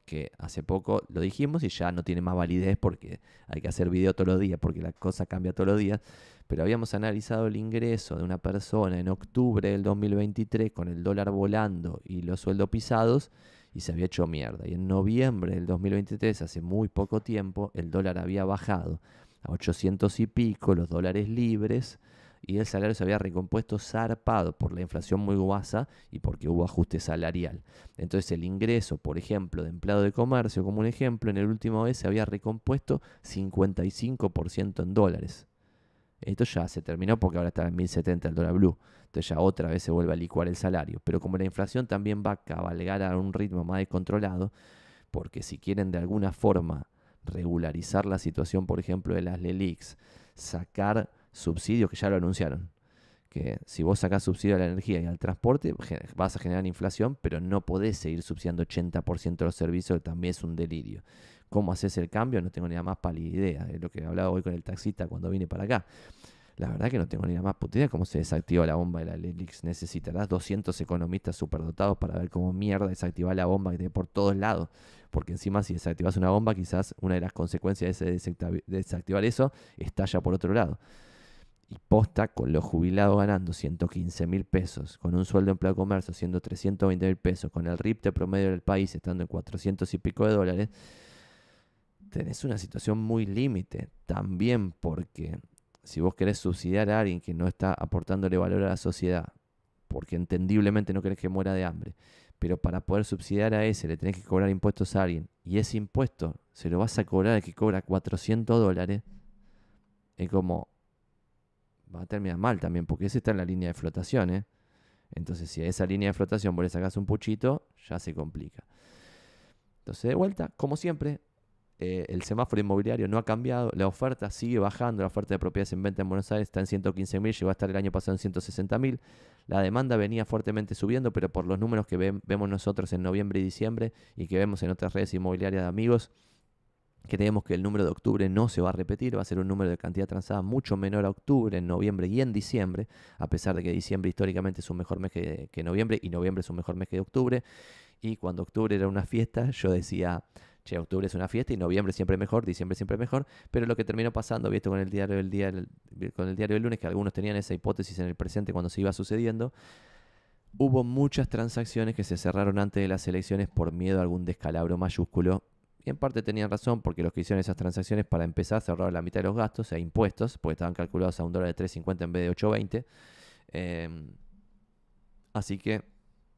que hace poco lo dijimos y ya no tiene más validez porque hay que hacer video todos los días, porque la cosa cambia todos los días, pero habíamos analizado el ingreso de una persona en octubre del 2023 con el dólar volando y los sueldos pisados y se había hecho mierda. Y en noviembre del 2023, hace muy poco tiempo, el dólar había bajado a 800 y pico los dólares libres y el salario se había recompuesto zarpado por la inflación muy guasa y porque hubo ajuste salarial. Entonces el ingreso, por ejemplo, de empleado de comercio, como un ejemplo, en el último mes se había recompuesto 55% en dólares. Esto ya se terminó porque ahora está en 1070 el dólar blue. Entonces ya otra vez se vuelve a licuar el salario. Pero como la inflación también va a cabalgar a un ritmo más descontrolado, porque si quieren de alguna forma regularizar la situación, por ejemplo, de las LELIX, sacar subsidios que ya lo anunciaron. Que si vos sacas subsidio a la energía y al transporte, vas a generar inflación, pero no podés seguir subsidiando 80% de los servicios, también es un delirio. ¿Cómo haces el cambio? No tengo ni la más pálida idea. Es lo que he hablado hoy con el taxista cuando vine para acá. La verdad que no tengo ni la más puta idea cómo se desactiva la bomba de la Lelix. Necesitarás 200 economistas superdotados para ver cómo mierda desactivar la bomba que tiene por todos lados. Porque encima si desactivas una bomba, quizás una de las consecuencias de desactivar eso estalla por otro lado. Y posta, con los jubilados ganando 115 mil pesos, con un sueldo en empleo de comercio siendo 320 mil pesos, con el RIP de promedio del país estando en 400 y pico de dólares, tenés una situación muy límite. También porque si vos querés subsidiar a alguien que no está aportándole valor a la sociedad, porque entendiblemente no querés que muera de hambre, pero para poder subsidiar a ese le tenés que cobrar impuestos a alguien, y ese impuesto se lo vas a cobrar al que cobra 400 dólares, es como, va a terminar mal también, porque ese está en la línea de flotación. ¿eh? Entonces, si a esa línea de flotación por le sacás un puchito, ya se complica. Entonces, de vuelta, como siempre, eh, el semáforo inmobiliario no ha cambiado, la oferta sigue bajando, la oferta de propiedades en venta en Buenos Aires está en 115.000, llegó a estar el año pasado en 160.000, la demanda venía fuertemente subiendo, pero por los números que vemos nosotros en noviembre y diciembre y que vemos en otras redes inmobiliarias de amigos, Creemos que el número de octubre no se va a repetir, va a ser un número de cantidad transada mucho menor a octubre, en noviembre y en diciembre, a pesar de que diciembre históricamente es un mejor mes que, noviembre y noviembre es un mejor mes que octubre. Y cuando octubre era una fiesta, yo decía, che, octubre es una fiesta y noviembre siempre es mejor, diciembre siempre mejor, pero lo que terminó pasando, visto con el diario del día, con el diario del lunes, que algunos tenían esa hipótesis en el presente cuando se iba sucediendo, hubo muchas transacciones que se cerraron antes de las elecciones por miedo a algún descalabro mayúsculo en parte tenían razón porque los que hicieron esas transacciones para empezar cerraron la mitad de los gastos sea impuestos, porque estaban calculados a un dólar de 3.50 en vez de 8.20. Em, así que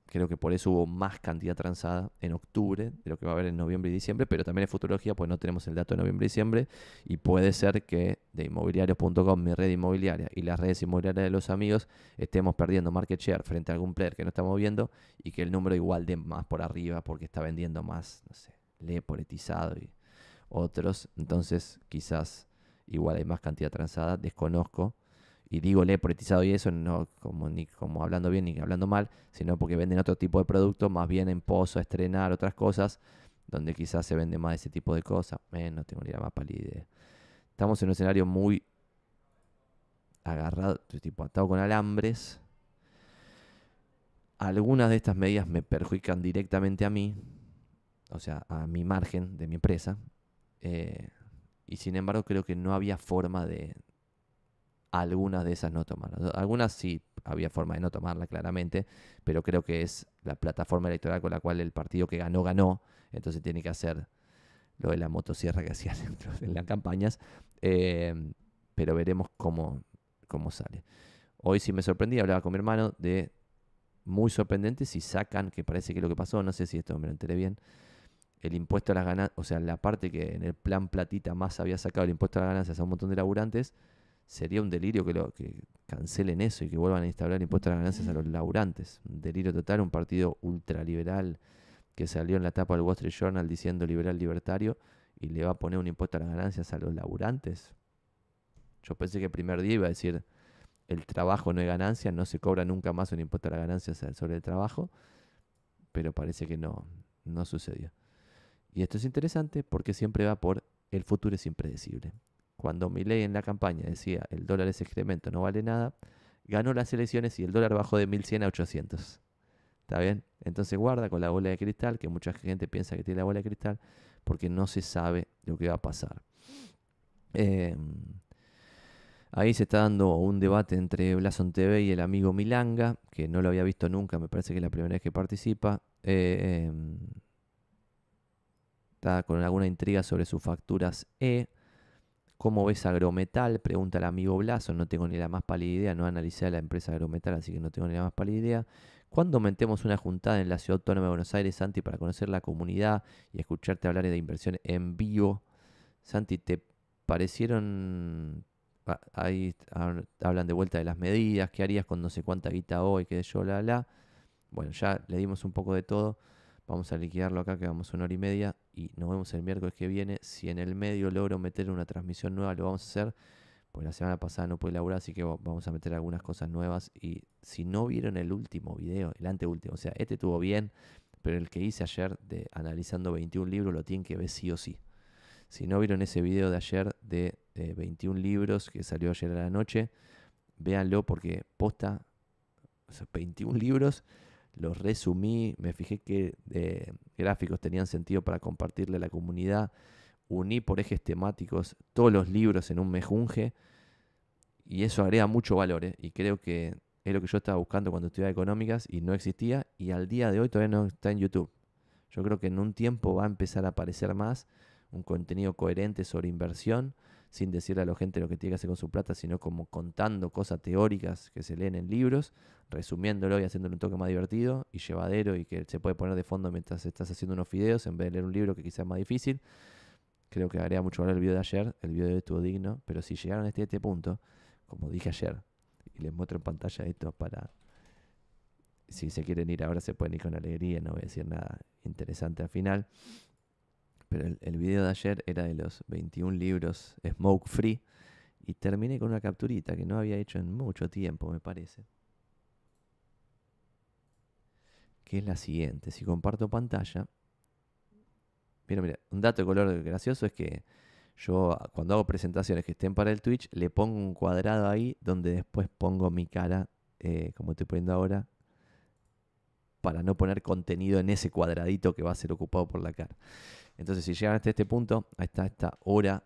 creo que por eso hubo más cantidad transada en octubre de lo que va a haber en noviembre y diciembre, pero también en futurología, pues no tenemos el dato de noviembre y diciembre, y puede ser que de inmobiliario.com, mi red inmobiliaria y las redes inmobiliarias de los amigos estemos perdiendo market share frente a algún player que no estamos viendo y que el número igual de más por arriba porque está vendiendo más, no sé, lee poetizado y otros. Entonces, quizás igual hay más cantidad transada, desconozco. Y digo le poetizado y eso, no como, ni como hablando bien ni hablando mal, sino porque venden otro tipo de producto más bien en pozo, a estrenar, otras cosas, donde quizás se vende más ese tipo de cosas. Eh, no tengo ni la más pálida Estamos en un escenario muy agarrado, tipo atado con alambres. Algunas de estas medidas me perjudican directamente a mí, o sea, a mi margen de mi empresa. Eh, y sin embargo creo que no había forma de algunas de esas no tomarlas. Algunas sí había forma de no tomarla claramente, pero creo que es la plataforma electoral con la cual el partido que ganó ganó, entonces tiene que hacer lo de la motosierra que hacía dentro en las campañas, eh, pero veremos cómo, cómo sale. Hoy sí me sorprendí, hablaba con mi hermano de muy sorprendente si sacan, que parece que es lo que pasó, no sé si esto me lo enteré bien, el impuesto a las ganancias, o sea, la parte que en el plan platita más había sacado el impuesto a las ganancias a un montón de laburantes, sería un delirio que, lo, que cancelen eso y que vuelvan a instaurar el impuesto a las ganancias a los mm. laburantes. Un delirio total, un partido ultraliberal que salió en la tapa del Wall Street Journal diciendo liberal libertario y le va a poner un impuesto a las ganancias a los laburantes. Yo pensé que el primer día iba a decir el trabajo no hay ganancia, no se cobra nunca más un impuesto a las ganancias sobre el trabajo, pero parece que no, no sucedió. Y esto es interesante porque siempre va por el futuro es impredecible. Cuando Milley en la campaña decía el dólar es excremento, no vale nada, ganó las elecciones y el dólar bajó de 1100 a 800. ¿Está bien? Entonces guarda con la bola de cristal, que mucha gente piensa que tiene la bola de cristal, porque no se sabe lo que va a pasar. Em, ahí se está dando un debate entre Blason TV y el amigo Milanga, que no lo había visto nunca, me parece que es la primera vez que participa. eh, está con alguna intriga sobre sus facturas E. ¿Cómo ves Agrometal? Pregunta el amigo Blaso. No tengo ni la más pálida idea. No analicé a la empresa Agrometal, así que no tengo ni la más pálida idea. cuando metemos una juntada en la Ciudad Autónoma de Buenos Aires, Santi, para conocer la comunidad y escucharte hablar de inversión en vivo? Santi, ¿te parecieron... Ah, ahí hablan de vuelta de las medidas, qué harías con no sé cuánta guita hoy, qué yo, la, la. Bueno, ya le dimos un poco de todo. Vamos a liquidarlo acá que vamos una hora y media y nos vemos el miércoles que viene. Si en el medio logro meter una transmisión nueva, lo vamos a hacer. Porque la semana pasada no pude laburar, así que vamos a meter algunas cosas nuevas. Y si no vieron el último video, el anteúltimo, o sea, este estuvo bien, pero el que hice ayer de analizando 21 libros lo tienen que ver sí o sí. Si no vieron ese video de ayer de 21 eh, libros que salió ayer a la noche, véanlo porque posta 21 libros los resumí, me fijé qué eh, gráficos tenían sentido para compartirle a la comunidad, uní por ejes temáticos todos los libros en un mejunje y eso agrega mucho valor eh, y creo que es lo que yo estaba buscando cuando estudiaba económicas y no existía y al día de hoy todavía no está en YouTube. Yo creo que en un tiempo va a empezar a aparecer más un contenido coherente sobre inversión sin decirle a la gente lo que tiene que hacer con su plata, sino como contando cosas teóricas que se leen en libros, resumiéndolo y haciéndolo un toque más divertido y llevadero y que se puede poner de fondo mientras estás haciendo unos videos en vez de leer un libro que quizás es más difícil. Creo que haría mucho valor el video de ayer, el video de hoy estuvo digno, pero si llegaron a este punto, como dije ayer, y les muestro en pantalla esto para si se quieren ir ahora se pueden ir con alegría, no voy a decir nada interesante al final pero el, video de ayer era de los 21 libros Smoke Free y terminé con una capturita que no había hecho en mucho tiempo, me parece. Que es la siguiente, si comparto pantalla. Mira, mira, un dato de color gracioso es que yo cuando hago presentaciones que estén para el Twitch, le pongo un cuadrado ahí donde después pongo mi cara, eh, como estoy poniendo ahora, para no poner contenido en ese cuadradito que va a ser ocupado por la cara. Entonces, si llegan hasta este punto, hasta esta hora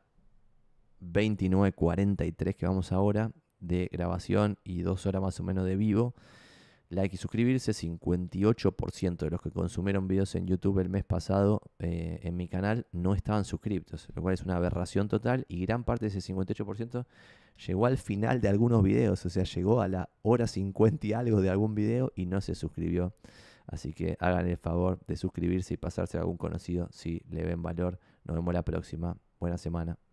29.43 que vamos ahora de grabación y dos horas más o menos de vivo, like y suscribirse, 58% de los que consumieron videos en YouTube el mes pasado eh, en mi canal no estaban suscriptos, lo cual es una aberración total y gran parte de ese 58% llegó al final de algunos videos, o sea, llegó a la hora 50 y algo de algún video y no se suscribió Así que háganle el favor de suscribirse y pasarse a algún conocido si le ven valor. Nos vemos la próxima. Buena semana.